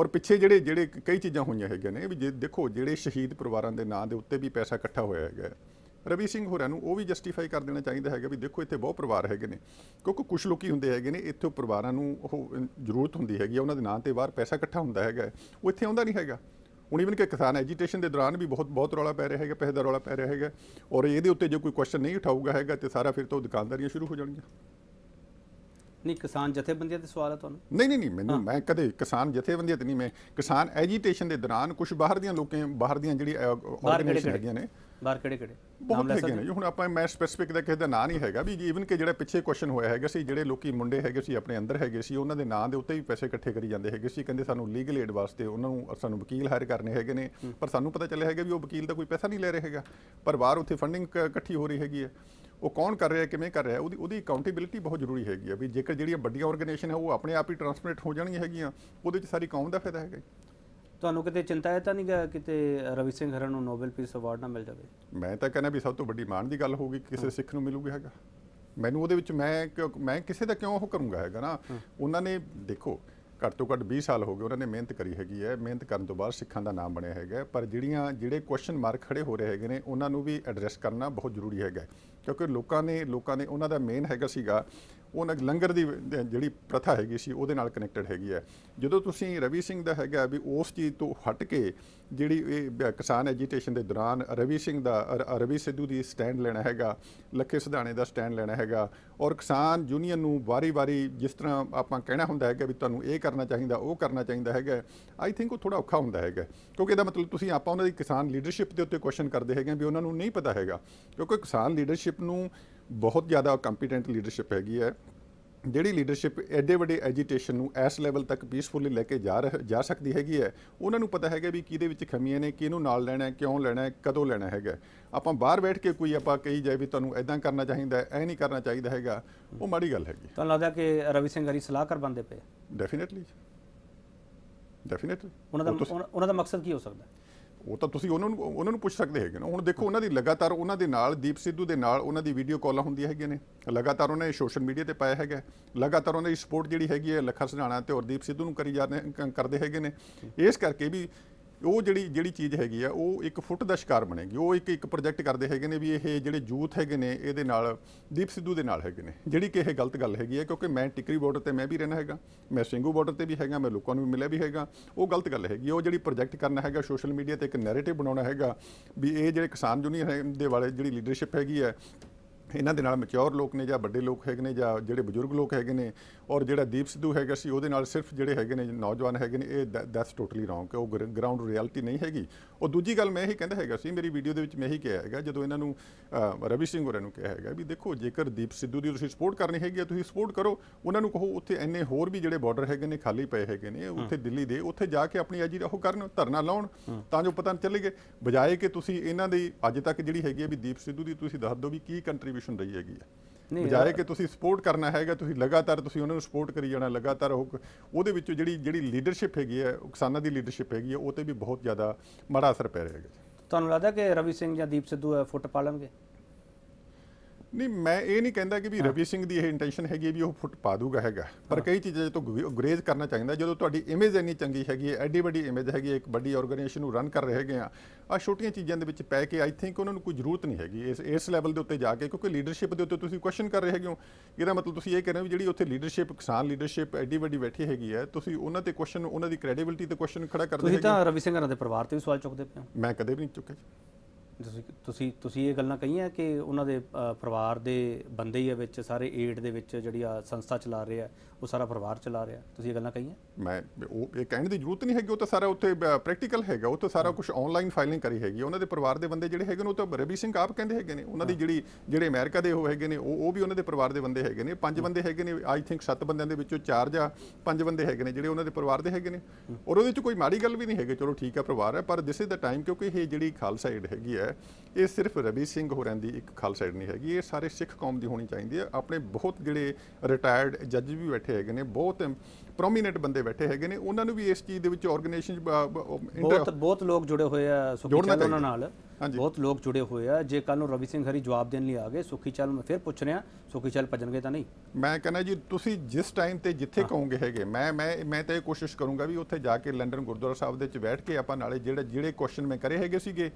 ਔਰ ਪਿੱਛੇ ਜਿਹੜੇ ਜਿਹੜੇ ਕਈ ਚੀਜ਼ਾਂ ਹੋਈਆਂ ਹੈਗੀਆਂ ਨੇ ਵੀ ਜੇ ਦੇਖੋ ਜਿਹੜੇ ਸ਼ਹੀਦ ਪਰਿਵਾਰਾਂ ਦੇ ਨਾਂ ਦੇ ਉੱਤੇ ਵੀ ਪੈਸਾ ਇਕੱਠਾ ਹੋਇਆ ਹੈਗਾ ਰਵੀ ਸਿੰਘ ਹੋਰਾਂ ਨੂੰ ਉਹ ਵੀ ਜਸਟੀਫਾਈ ਕਰ ਦੇਣਾ ਚਾਹੀਦਾ ਹੈਗਾ ਵੀ ਦੇਖੋ ਇੱਥੇ ਬਹੁਤ ਪਰਿਵਾਰ ਹੈਗੇ ਨੇ ਕਿਉਂਕਿ ਕੁਝ ਲੋਕੀ ਹੁੰਦੇ ਹੈਗੇ ਨੇ ਇੱਥੇ ਪਰਿਵਾਰਾਂ ਨੂੰ ਉਹ ਜ਼ਰੂਰਤ ਹੁੰਦੀ ਹੈਗੀ ਉਹਨਾਂ ਦੇ ਨਾਂ ਤੇ ਬਾਹਰ ਪੈਸਾ ਇਕੱਠਾ ਹੁੰਦਾ ਹੈਗਾ ਉਹ ਇੱਥੇ ਆਉਂਦਾ ਨਹੀਂ ਹੈਗਾ ਹੁਣ ਇਵਨ ਕਿ ਕਿਸਾਨ ਐਜੀਟੇਸ਼ਨ ਦੇ ਦੌਰਾਨ ਵੀ ਬਹੁਤ ਬਹੁਤ ਰੌਲਾ ਪੈ ਰਿਹਾ ਹੈਗਾ ਪੈਸੇ ਦਾ ਰੌਲਾ ਪੈ ਰਿਹਾ ਹੈਗਾ ਔਰ ਇਹਦੇ ਉੱਤੇ ਜੇ ਕੋਈ ਕੁਐਸਚਨ ਨਹੀਂ ਉਠਾਊਗਾ ਹੈਗਾ ਤੇ ਸਾਰਾ ਫਿਰ ਤੋਂ ਦੁਕਾਨਦਾਰੀਆਂ ਸ਼ੁਰੂ ਹੋ ਜਾਣਗੀਆਂ ਨਹੀਂ ਕਿਸਾਨ ਜਥੇਬੰਦੀਆਂ ਤੇ ਸਵਾਲ ਹੈ ਤੁਹਾਨੂੰ ਨਹੀਂ ਨਹੀਂ ਨਹੀਂ ਮੈਨੂੰ ਮੈਂ ਕਦੇ ਕਿਸਾਨ ਜਥੇਬੰਦੀਆਂ ਤੇ ਨਹੀਂ ਮੈਂ ਕਿਸਾਨ ਐਜੀਟੇਸ਼ਨ ਦੇ ਦੌਰਾਨ ਕੁਝ ਬਾਹਰ ਦੀਆਂ ਲੋਕਾਂ ਬਾਹਰ ਦੀਆਂ ਜਿਹੜੀ ਆਰਗੇਨਾਈਜ਼ੇਸ਼ਨ ਹੈਗੀਆਂ ਨੇ ਬਾਹਰ ਕਿਹੜੇ ਕਿਹੜੇ ਬਹੁਤ ਹੈਗੇ ਨੇ ਹੁਣ ਆਪਾਂ ਮੈਂ ਸਪੈਸਿਫਿਕ ਦਾ ਕਿਸੇ ਦਾ ਨਾਂ ਨਹੀਂ ਹੈਗਾ ਵੀ ਈਵਨ ਕਿ ਜਿਹੜਾ ਪਿੱਛੇ ਕੁਐਸਚਨ ਹੋਇਆ ਹੈਗਾ ਸੀ ਜਿਹੜੇ ਲੋਕੀ ਮੁੰਡੇ ਹੈਗੇ ਸੀ ਆਪਣੇ ਅੰਦਰ ਹੈਗੇ ਸੀ ਉਹਨਾਂ ਦੇ ਨਾਂ ਦੇ ਉੱਤੇ ਵੀ ਪੈਸੇ ਇਕੱਠੇ ਕਰੀ ਜਾਂਦੇ ਹੈਗੇ ਸੀ ਕਹਿੰਦੇ ਸਾਨੂੰ ਲੀਗਲ ਏਡ ਵਾਸਤੇ ਉਹਨਾਂ ਨੂੰ ਸਾਨੂੰ ਵਕੀਲ ਹਾਇਰ ਕਰਨੇ ਹੈਗੇ ਨੇ ਪਰ ਸਾਨੂੰ ਪਤਾ ਚੱਲਿਆ ਹੈਗਾ ਵੀ ਉਹ ਵਕੀਲ ਤਾਂ ਕੋਈ ਪੈਸਾ ਨਹੀਂ ਲੈ ਰਿਹਾ ਹੈਗਾ ਪਰ ਬਾਹਰ ਉੱਥੇ ਫੰਡਿੰਗ ਇਕੱਠੀ ਹੋ ਰਹੀ ਹੈਗੀ ਹੈ ਉਹ ਕੌਣ ਕਰ ਰਿਹਾ ਕਿਵੇਂ ਕਰ ਰਿਹਾ ਉਹਦੀ ਉਹਦੀ ਅਕਾਊਂਟੇਬਿਲਟੀ ਬਹੁਤ ਜ਼ਰੂਰੀ ਹੈਗੀ ਹੈ ਵੀ ਜੇਕਰ ਜਿਹੜੀਆਂ ਵੱਡੀਆਂ ਆਰਗੇਨਾਈਜੇਸ਼ਨ ਹੈ ਉਹ ਆਪਣੇ ਆਪ ਹੀ ਟਰਾਂਸਪਰੈਂਟ ਹੋ ਜਾਣਗੀਆਂ ਹੈਗੀਆਂ ਉਹਦੇ ਵਿੱਚ ਸਾਰੀ ਕੌਮ ਦਾ ਫਾਇਦਾ ਹੈਗਾ ਤੁਹਾਨੂੰ ਕਿਤੇ ਚਿੰਤਾ ਹੈ ਤਾਂ ਨਹੀਂ ਕਿਤੇ ਰਵੀ ਸਿੰਘ ਹਰਨ ਨੂੰ ਨੋਬਲ ਪੀਸ ਅਵਾਰਡ ਨਾ ਮਿਲ ਜਾਵੇ ਮੈਂ ਤਾਂ ਕਹਿੰਦਾ ਵੀ ਸਭ ਤੋਂ ਵੱਡੀ ਮਾਣ ਦੀ ਗੱਲ ਹੋਊਗੀ ਕਿਸੇ ਸਿੱਖ ਨੂੰ ਮਿਲੂਗੀ ਹੈਗਾ ਮੈਨੂੰ ਉਹਦੇ ਵਿੱਚ ਮੈਂ ਮੈਂ ਕਿਸੇ ਦਾ ਕਿਉਂ ਉਹ ਕਰੂੰਗਾ ਹੈਗਾ ਨਾ ਉਹਨਾਂ ਨੇ ਦੇਖੋ ਘੱਟ ਤੋਂ ਘੱਟ 20 ਸਾਲ ਹੋ ਗਏ ਉਹਨਾਂ ਨੇ ਮਿਹਨਤ ਕਰੀ ਹੈਗੀ ਹੈ ਮਿਹਨਤ ਕਰਨ ਤੋਂ ਬਾਅਦ ਸਿੱਖਾਂ ਦਾ ਨਾਮ ਬਣਿਆ ਹੈਗਾ ਪਰ ਜਿਹੜੀਆਂ ਜਿਹੜੇ ਕੁਐਸਚਨ ਮਾਰਕ ਖੜੇ ਹੋ ਰਹੇ ਹੈਗੇ ਨੇ ਉਹਨਾਂ ਨੂੰ ਵੀ ਐਡਰੈਸ ਕਰਨਾ ਬਹੁਤ ਜ਼ਰੂਰੀ ਹੈਗਾ ਕਿਉਂਕਿ ਲੋਕਾਂ ਨੇ ਲੋਕਾਂ ਨੇ ਉਹਨਾਂ ਦਾ ਮੇਨ ਹੈਗਾ ਸੀਗਾ ਉਹਨਾਂ ਲੰਗਰ ਦੀ ਜਿਹੜੀ ਪ੍ਰਥਾ ਹੈਗੀ ਸੀ ਉਹਦੇ ਨਾਲ ਕਨੈਕਟਡ ਹੈਗੀ ਹੈ ਜਦੋਂ ਤੁਸੀਂ ਰਵੀ ਸਿੰਘ ਦਾ ਹੈਗਾ ਵੀ ਉਸ ਚੀਜ਼ ਤੋਂ ਹਟ ਕੇ ਜਿਹੜੀ ਇਹ ਕਿਸਾਨ ਐਜੀਟੇਸ਼ਨ ਦੇ ਦੌਰਾਨ ਰਵੀ ਸਿੰਘ ਦਾ ਰਵੀ ਸਿੱਧੂ ਦੀ ਸਟੈਂਡ ਲੈਣਾ ਹੈਗਾ ਲੱਖੇ ਸਿਧਾਣੇ ਦਾ ਸਟੈਂਡ ਲੈਣਾ ਹੈਗਾ ਔਰ ਕਿਸਾਨ ਯੂਨੀਅਨ ਨੂੰ ਵਾਰੀ-ਵਾਰੀ ਜਿਸ ਤਰ੍ਹਾਂ ਆਪਾਂ ਕਹਿਣਾ ਹੁੰਦਾ ਹੈਗਾ ਵੀ ਤੁਹਾਨੂੰ ਇਹ ਕਰਨਾ ਚਾਹੀਦਾ ਉਹ ਕਰਨਾ ਚਾਹੀਦਾ ਹੈਗਾ ਆਈ ਥਿੰਕ ਉਹ ਥੋੜਾ ਔਖਾ ਹੁੰਦਾ ਹੈਗਾ ਕਿਉਂਕਿ ਇਹਦਾ ਮਤਲਬ ਤੁਸੀਂ ਆਪਾਂ ਉਹਨਾਂ ਦੀ ਕਿਸਾਨ ਲੀਡਰਸ਼ਿਪ ਦੇ ਉੱਤੇ ਕੁਐਸਚਨ ਕਰਦੇ ਹੈਗੇ ਵੀ ਉਹਨਾਂ ਨੂੰ ਨਹੀਂ ਪਤਾ ਹੈਗਾ ਕਿਉਂਕਿ ਕਿਸਾਨ ਲੀਡਰਸ਼ਿਪ ਨੂੰ ਬਹੁਤ ਜ਼ਿਆਦਾ ਕੰਪੀਟੈਂਟ ਲੀਡਰਸ਼ਿਪ ਹੈਗੀ ਹੈ ਜਿਹੜੀ ਲੀਡਰਸ਼ਿਪ ਐਡੇ ਵੱਡੇ ਐਜੀਟੇਸ਼ਨ ਨੂੰ ਇਸ ਲੈਵਲ ਤੱਕ ਪੀਸਫੁਲੀ ਲੈ ਕੇ ਜਾ ਜਾ ਸਕਦੀ ਹੈਗੀ ਹੈ ਉਹਨਾਂ ਨੂੰ ਪਤਾ ਹੈਗਾ ਵੀ ਕਿਹਦੇ ਵਿੱਚ ਖਮੀਆਂ ਨੇ ਕਿਹਨੂੰ ਨਾਲ ਲੈਣਾ ਹੈ ਕਿਉਂ ਲੈਣਾ ਹੈ ਕਦੋਂ ਲੈਣਾ ਹੈਗਾ ਆਪਾਂ ਬਾਹਰ ਬੈਠ ਕੇ ਕੋਈ ਆਪਾਂ ਕਹੀ ਜਾਏ ਵੀ ਤੁਹਾਨੂੰ ਐਦਾਂ ਕਰਨਾ ਚਾਹੀਦਾ ਹੈ ਐ ਨਹੀਂ ਕਰਨਾ ਚਾਹੀਦਾ ਹੈਗਾ ਉਹ ਮਾੜੀ ਗੱਲ ਹੈਗੀ ਤੁਹਾਨੂੰ ਲੱਗਦਾ ਕਿ ਰਵੀ ਸਿੰਘ ਹਰੀ ਸਲਾਹਕਾਰ ਬੰਦੇ ਪਏ ਡੈਫੀਨਿਟਲੀ ਡੈਫੀਨਿਟਲੀ ਉਹਨਾਂ ਦਾ ਉਹਨਾਂ ਦਾ ਮਕਸਦ ਕੀ ਹੋ ਸਕਦਾ ਹੈ ਉਹ ਤਾਂ ਤੁਸੀਂ ਉਹਨਾਂ ਨੂੰ ਉਹਨਾਂ ਨੂੰ ਪੁੱਛ ਸਕਦੇ ਹੈਗੇ ਨਾ ਹੁਣ ਦੇਖੋ ਉਹਨਾਂ ਦੀ ਲਗਾਤਾਰ ਉਹਨਾਂ ਦੇ ਨਾਲ ਦੀਪ ਸਿੱਧੂ ਦੇ ਨਾਲ ਉਹਨਾਂ ਦੀ ਵੀਡੀਓ ਕਾਲਾਂ ਹੁੰਦੀਆਂ ਹੈਗੀਆਂ ਨੇ ਲਗਾਤਾਰ ਉਹਨਾਂ ਨੇ ਸੋਸ਼ਲ ਮੀਡੀਆ ਤੇ ਪਾਇਆ ਹੈਗਾ ਲਗਾਤਾਰ ਉਹਨਾਂ ਦੀ ਸਪੋਰਟ ਜਿਹੜੀ ਹੈਗੀ ਹੈ ਲਖਾ ਸੁਝਾਣਾ ਤੇ ਦੀਪ ਸਿੱਧੂ ਨੂੰ ਕਰੀ ਜਾਂਦੇ ਕਰਦੇ ਹੈਗੇ ਨੇ ਇਸ ਕਰਕੇ ਵੀ ਉਹ ਜਿਹੜੀ ਜਿਹੜੀ ਚੀਜ਼ ਹੈਗੀ ਆ ਉਹ ਇੱਕ ਫੁੱਟ ਦਾ ਸ਼ਿਕਾਰ ਬਣੇਗੀ ਉਹ ਇੱਕ ਇੱਕ ਪ੍ਰੋਜੈਕਟ ਕਰਦੇ ਹੈਗੇ ਨੇ ਵੀ ਇਹ ਜਿਹੜੇ ਯੂਥ ਹੈਗੇ ਨੇ ਇਹਦੇ ਨਾਲ ਦੀਪ ਸਿੱਧੂ ਦੇ ਨਾਲ ਹੈਗੇ ਨੇ ਜਿਹੜੀ ਕਿ ਇਹ ਗਲਤ ਗੱਲ ਹੈਗੀ ਹੈ ਕਿਉਂਕਿ ਮੈਂ ਟਿਕਰੀ ਬਾਰਡਰ ਤੇ ਮੈਂ ਵੀ ਰਹਿਣਾ ਹੈਗਾ ਮੈਂ ਸਿੰਘੂ ਬਾਰਡਰ ਤੇ ਵੀ ਹੈਗਾ ਮੈਂ ਲੋਕਾਂ ਨੂੰ ਮਿਲਿਆ ਵੀ ਹੈਗਾ ਉਹ ਗਲਤ ਗੱਲ ਹੈਗੀ ਉਹ ਜਿਹੜੀ ਪ੍ਰੋਜੈਕਟ ਕਰਨਾ ਹੈਗਾ ਸੋਸ਼ਲ ਮੀਡੀਆ ਤੇ ਇੱਕ ਨੈਰੇਟਿਵ ਬਣਾਉਣਾ ਹੈਗਾ ਵੀ ਇਹ ਜਿਹੜੇ ਕਿਸਾਨ ਯੂਨੀਅਨ ਦੇ ਵਾਲੇ ਜਿਹੜੀ ਲੀਡਰਸ਼ਿਪ ਹੈਗੀ ਹੈ ਇਹਨਾਂ ਦੇ ਨਾਲ ਮਚੌਰ ਲੋਕ ਨੇ ਜਾਂ ਵੱਡੇ ਲੋਕ ਹੈਗੇ ਨੇ ਜਾਂ ਜਿਹੜੇ ਬਜ਼ੁਰਗ ਲੋਕ ਹੈਗੇ ਨੇ ਔਰ ਜਿਹੜਾ ਦੀਪ ਸਿੱਧੂ ਹੈਗਾ ਸੀ ਉਹਦੇ ਨਾਲ ਸਿਰਫ ਜਿਹੜੇ ਹੈਗੇ ਨੇ ਨੌਜਵਾਨ ਹੈਗੇ ਨੇ ਇਹ ਦੈਟਸ ਟੋਟਲੀ ਰੋਂਗ ਕਿ ਉਹ ਗਰਾਊਂਡ ਰਿਐਲਿਟੀ ਨਹੀਂ ਹੈਗੀ ਔਰ ਦੂਜੀ ਗੱਲ ਮੈਂ ਇਹੀ ਕਹਿੰਦਾ ਹੈਗਾ ਸੀ ਮੇਰੀ ਵੀਡੀਓ ਦੇ ਵਿੱਚ ਮੈਂ ਇਹੀ ਕਿਹਾ ਹੈਗਾ ਜਦੋਂ ਇਹਨਾਂ ਨੂੰ ਰਵੀ ਸਿੰਘ ਹੋਰਾਂ ਨੂੰ ਕਿਹਾ ਹੈਗਾ ਵੀ ਦੇਖੋ ਜੇਕਰ ਦੀਪ ਸਿੱਧੂ ਦੀ ਤੁਸੀਂ ਸਪੋਰਟ ਕਰਨੀ ਹੈਗੀ ਆ ਤੁਸੀਂ ਸਪੋਰਟ ਕਰੋ ਉਹਨਾਂ ਨੂੰ ਕਹੋ ਉੱਥੇ ਐਨੇ ਹੋਰ ਵੀ ਜਿਹੜੇ ਬਾਰਡਰ ਹੈਗੇ ਨੇ ਖਾਲੀ ਪਏ ਹੈਗੇ ਨੇ ਉੱਥੇ ਦਿੱਲੀ ਦੇ ਉੱਥੇ ਜਾ ਕੇ ਆਪਣੀ ਅਜੀ ਉਹ ਕਰਨ ਧਰਨਾ ਲਾਉਣ ਤਾਂ ਜੋ ਪਤਾ ਚੱਲੇਗੇ ਬਜਾਏ ਕਿ ਤੁਸੀਂ ਇਹਨਾਂ ਦੀ ਅੱਜ ਤੱਕ ਜਿਹੜੀ ਹੈਗੀ ਹੈ ਵੀ ਦੀਪ ਸਿੱਧੂ ਦੀ ਤੁਸੀਂ ਦੱਸ ਦਿਓ ਵੀ ਕੀ ਕੰਟਰੀ ਕੰਟਰੀਬਿਊਸ਼ਨ ਰਹੀ ਹੈਗੀ ਹੈ ਬਜਾਏ ਕਿ ਤੁਸੀਂ ਸਪੋਰਟ ਕਰਨਾ ਹੈਗਾ ਤੁਸੀਂ ਲਗਾਤਾਰ ਤੁਸੀਂ ਉਹਨਾਂ ਨੂੰ ਸਪੋਰਟ ਕਰੀ ਜਾਣਾ ਲਗਾਤਾਰ ਉਹਦੇ ਵਿੱਚ ਜਿਹੜੀ ਜਿਹੜੀ ਲੀਡਰਸ਼ਿਪ ਹੈਗੀ ਹੈ ਕਿਸਾਨਾਂ ਦੀ ਲੀਡਰਸ਼ਿਪ ਹੈਗੀ ਹੈ ਉਹ ਤੇ ਵੀ ਬਹੁਤ ਜ਼ਿਆਦਾ ਮਾੜਾ ਅਸਰ ਪੈ ਰਿਹਾ ਹੈਗਾ ਤੁਹਾਨੂੰ ਲੱਗਦਾ ਕਿ ਰਵੀ ਸਿੰਘ ਜਾਂ ਦੀਪ ਸਿੱਧੂ ਫੁੱਟ ਪਾਲਣਗੇ ਨਹੀਂ ਮੈਂ ਇਹ ਨਹੀਂ ਕਹਿੰਦਾ ਕਿ ਵੀ ਰਵੀ ਸਿੰਘ ਦੀ ਇਹ ਇੰਟੈਂਸ਼ਨ ਹੈਗੀ ਵੀ ਉਹ ਫੁੱਟ ਪਾ ਦੂਗਾ ਹੈਗਾ ਪਰ ਕਈ ਚੀਜ਼ਾਂ ਤੋਂ ਗਰੇਜ ਕਰਨਾ ਚਾਹੀਦਾ ਜਦੋਂ ਤੁਹਾਡੀ ਇਮੇਜ ਇੰਨੀ ਚੰਗੀ ਹੈਗੀ ਹੈ ਐਡੀ ਵੱਡੀ ਇਮੇਜ ਹੈਗੀ ਇੱਕ ਵੱਡੀ ਆਰਗੇਨਾਈਜੇਸ਼ਨ ਨੂੰ ਰਨ ਕਰ ਰਹੇ ਹੈਗੇ ਆ ਆ ਛੋਟੀਆਂ ਚੀਜ਼ਾਂ ਦੇ ਵਿੱਚ ਪੈ ਕੇ ਆਈ ਥਿੰਕ ਉਹਨਾਂ ਨੂੰ ਕੋਈ ਜ਼ਰੂਰਤ ਨਹੀਂ ਹੈਗੀ ਇਸ ਇਸ ਲੈਵਲ ਦੇ ਉੱਤੇ ਜਾ ਕੇ ਕਿਉਂਕਿ ਲੀਡਰਸ਼ਿਪ ਦੇ ਉੱਤੇ ਤੁਸੀਂ ਕੁਐਸਚਨ ਕਰ ਰਹੇ ਹੈਗੇ ਹੋ ਇਹਦਾ ਮਤਲਬ ਤੁਸੀਂ ਇਹ ਕਹਿ ਰਹੇ ਹੋ ਜਿਹੜੀ ਉੱਥੇ ਲੀਡਰਸ਼ਿਪ ਕਿਸਾਨ ਲੀਡਰਸ਼ਿਪ ਐਡੀ ਵੱਡੀ ਬੈਠੀ ਹੈਗੀ ਹੈ ਤੁਸੀਂ ਉਹਨਾਂ ਤੇ ਕੁਐਸਚਨ ਉਹਨਾਂ ਦੀ ਕ੍ਰੈਡੀਬਿਲਟੀ ਤੇ ਕੁਐਸਚਨ ਖੜਾ ਕਰਦੇ ਹੋ ਤੁਸੀਂ ਤਾਂ ਰਵੀ ਸਿੰਘ ਹਰਾਂ ਦੇ ਪਰਿਵਾਰ ਤੇ ਵੀ ਸਵਾਲ ਚੁੱਕਦੇ ਪਏ ਹੋ ਮੈਂ ਕਦੇ ਵੀ ਨਹੀਂ ਚੁੱਕਿਆ ਤੁਸੀਂ ਤੁਸੀਂ ਇਹ ਗੱਲਾਂ ਕਹੀਆਂ ਕਿ ਉਹਨਾਂ ਦੇ ਪਰਿਵਾਰ ਦੇ ਬੰਦੇ ਹੀ ਆ ਵਿੱਚ ਸਾਰੇ ਏਡ ਦੇ ਵਿੱਚ ਜਿਹੜੀ ਆ ਸੰਸਥਾ ਚਲਾ ਰਹੇ ਆ ਉਹ ਸਾਰਾ ਪਰਿਵਾਰ ਚਲਾ ਰਿਹਾ ਤੁਸੀਂ ਇਹ ਗੱਲਾਂ ਕਹੀਆਂ ਮੈਂ ਉਹ ਇਹ ਕਹਿਣ ਦੀ ਜ਼ਰੂਰਤ ਨਹੀਂ ਹੈਗੀ ਉਹ ਤਾਂ ਸਾਰਾ ਉੱਥੇ ਪ੍ਰੈਕਟੀਕਲ ਹੈਗਾ ਉਹ ਤਾਂ ਸਾਰਾ ਕੁਝ ਆਨਲਾਈਨ ਫਾਈਲਿੰਗ ਕਰੀ ਹੈਗੀ ਉਹਨਾਂ ਦੇ ਪਰਿਵਾਰ ਦੇ ਬੰਦੇ ਜਿਹੜੇ ਹੈਗੇ ਨੇ ਉਹ ਤਾਂ ਰਵੀ ਸਿੰਘ ਆਪ ਕਹਿੰਦੇ ਹੈਗੇ ਨੇ ਉਹਨਾਂ ਦੀ ਜਿਹੜੀ ਜਿਹੜੇ ਅਮਰੀਕਾ ਦੇ ਉਹ ਹੈਗੇ ਨੇ ਉਹ ਉਹ ਵੀ ਉਹਨਾਂ ਦੇ ਪਰਿਵਾਰ ਦੇ ਬੰਦੇ ਹੈਗੇ ਨੇ ਪੰਜ ਬੰਦੇ ਹੈਗੇ ਨੇ ਆਈ ਥਿੰਕ ਸੱਤ ਬੰਦਿਆਂ ਦੇ ਵਿੱਚੋਂ ਚਾਰ ਜਾਂ ਪੰਜ ਬੰਦੇ ਹੈਗੇ ਨੇ ਜਿਹੜੇ ਉਹਨਾਂ ਦੇ ਪਰਿਵਾਰ ਦੇ ਹੈਗੇ ਨੇ ਔਰ ਉਹਦੇ ਵਿੱਚ ਕੋਈ ਮਾੜੀ ਗੱਲ ਵੀ ਨਹੀਂ ਹੈਗੀ ਚਲੋ ਠੀਕ ਹੈ ਪਰਿਵਾਰ ਹੈ ਪਰ ਦਿਸ ਇਜ਼ ਦਾ ਟਾਈਮ ਕਿਉਂਕਿ ਇਹ ਜਿਹੜੀ ਖਾਲਸਾ ਏਡ ਹੈਗੀ ਹੈ ਹੈ ਇਹ ਸਿਰਫ ਰਵੀ ਸਿੰਘ ਹੋਰਾਂ ਦੀ ਇੱਕ ਸਾਈਡ ਨਹੀਂ ਹੈਗੀ ਇਹ ਸਾਰੇ ਸਿੱਖ ਕੌਮ ਦੀ ਹੋਣੀ ਚਾਹੀਦੀ ਹੈ ਆਪਣੇ ਬਹੁਤ ਜਿਹੜੇ ਰਿਟਾਇਰਡ ਜੱਜ ਵੀ ਬੈਠੇ ਹੈਗੇ ਨੇ ਬਹੁਤ ਪ੍ਰੋਮੀਨੈਂਟ ਬੰਦੇ ਬੈਠੇ ਹੈਗੇ ਨੇ ਉਹਨਾਂ ਨੂੰ ਵੀ ਇਸ ਚੀਜ਼ ਦੇ ਵਿੱਚ ਆਰਗੇਨਾਈਜੇਸ਼ਨ ਬਹੁਤ ਬਹੁਤ ਲੋਕ ਜੁੜੇ ਹੋਏ ਆ ਸੁਖੀ ਚਾਲ ਉਹਨਾਂ ਨਾਲ ਬਹੁਤ ਲੋਕ ਜੁੜੇ ਹੋਏ ਆ ਜੇ ਕੱਲ ਨੂੰ ਰਵੀ ਸਿੰਘ ਹਰੀ ਜਵਾਬ ਦੇਣ ਲਈ ਆ ਗਏ ਸੁਖੀ ਚਾਲ ਮੈਂ ਫਿਰ ਪੁੱਛ ਰਿਹਾ ਸੁਖੀ ਚਾਲ ਭਜਣਗੇ ਤਾਂ ਨਹੀਂ ਮੈਂ ਕਹਿੰਦਾ ਜੀ ਤੁਸੀਂ ਜਿਸ ਟਾਈਮ ਤੇ ਜਿੱਥੇ ਕਹੋਗੇ ਹੈਗੇ ਮੈਂ ਮੈਂ ਮੈਂ ਤਾਂ ਇਹ ਕੋਸ਼ਿਸ਼ ਕਰੂੰਗਾ ਵੀ ਉੱਥੇ ਜਾ ਕੇ ਲੰਡਨ ਗੁਰਦੁਆਰਾ ਸਾਹਿਬ ਦੇ ਵਿੱਚ ਬੈਠ ਕੇ ਆਪਾਂ ਨਾਲੇ ਜਿਹੜੇ ਜਿਹੜੇ ਕੁਐਸਚਨ ਮੈਂ ਕਰੇ ਹੈਗੇ ਸੀਗੇ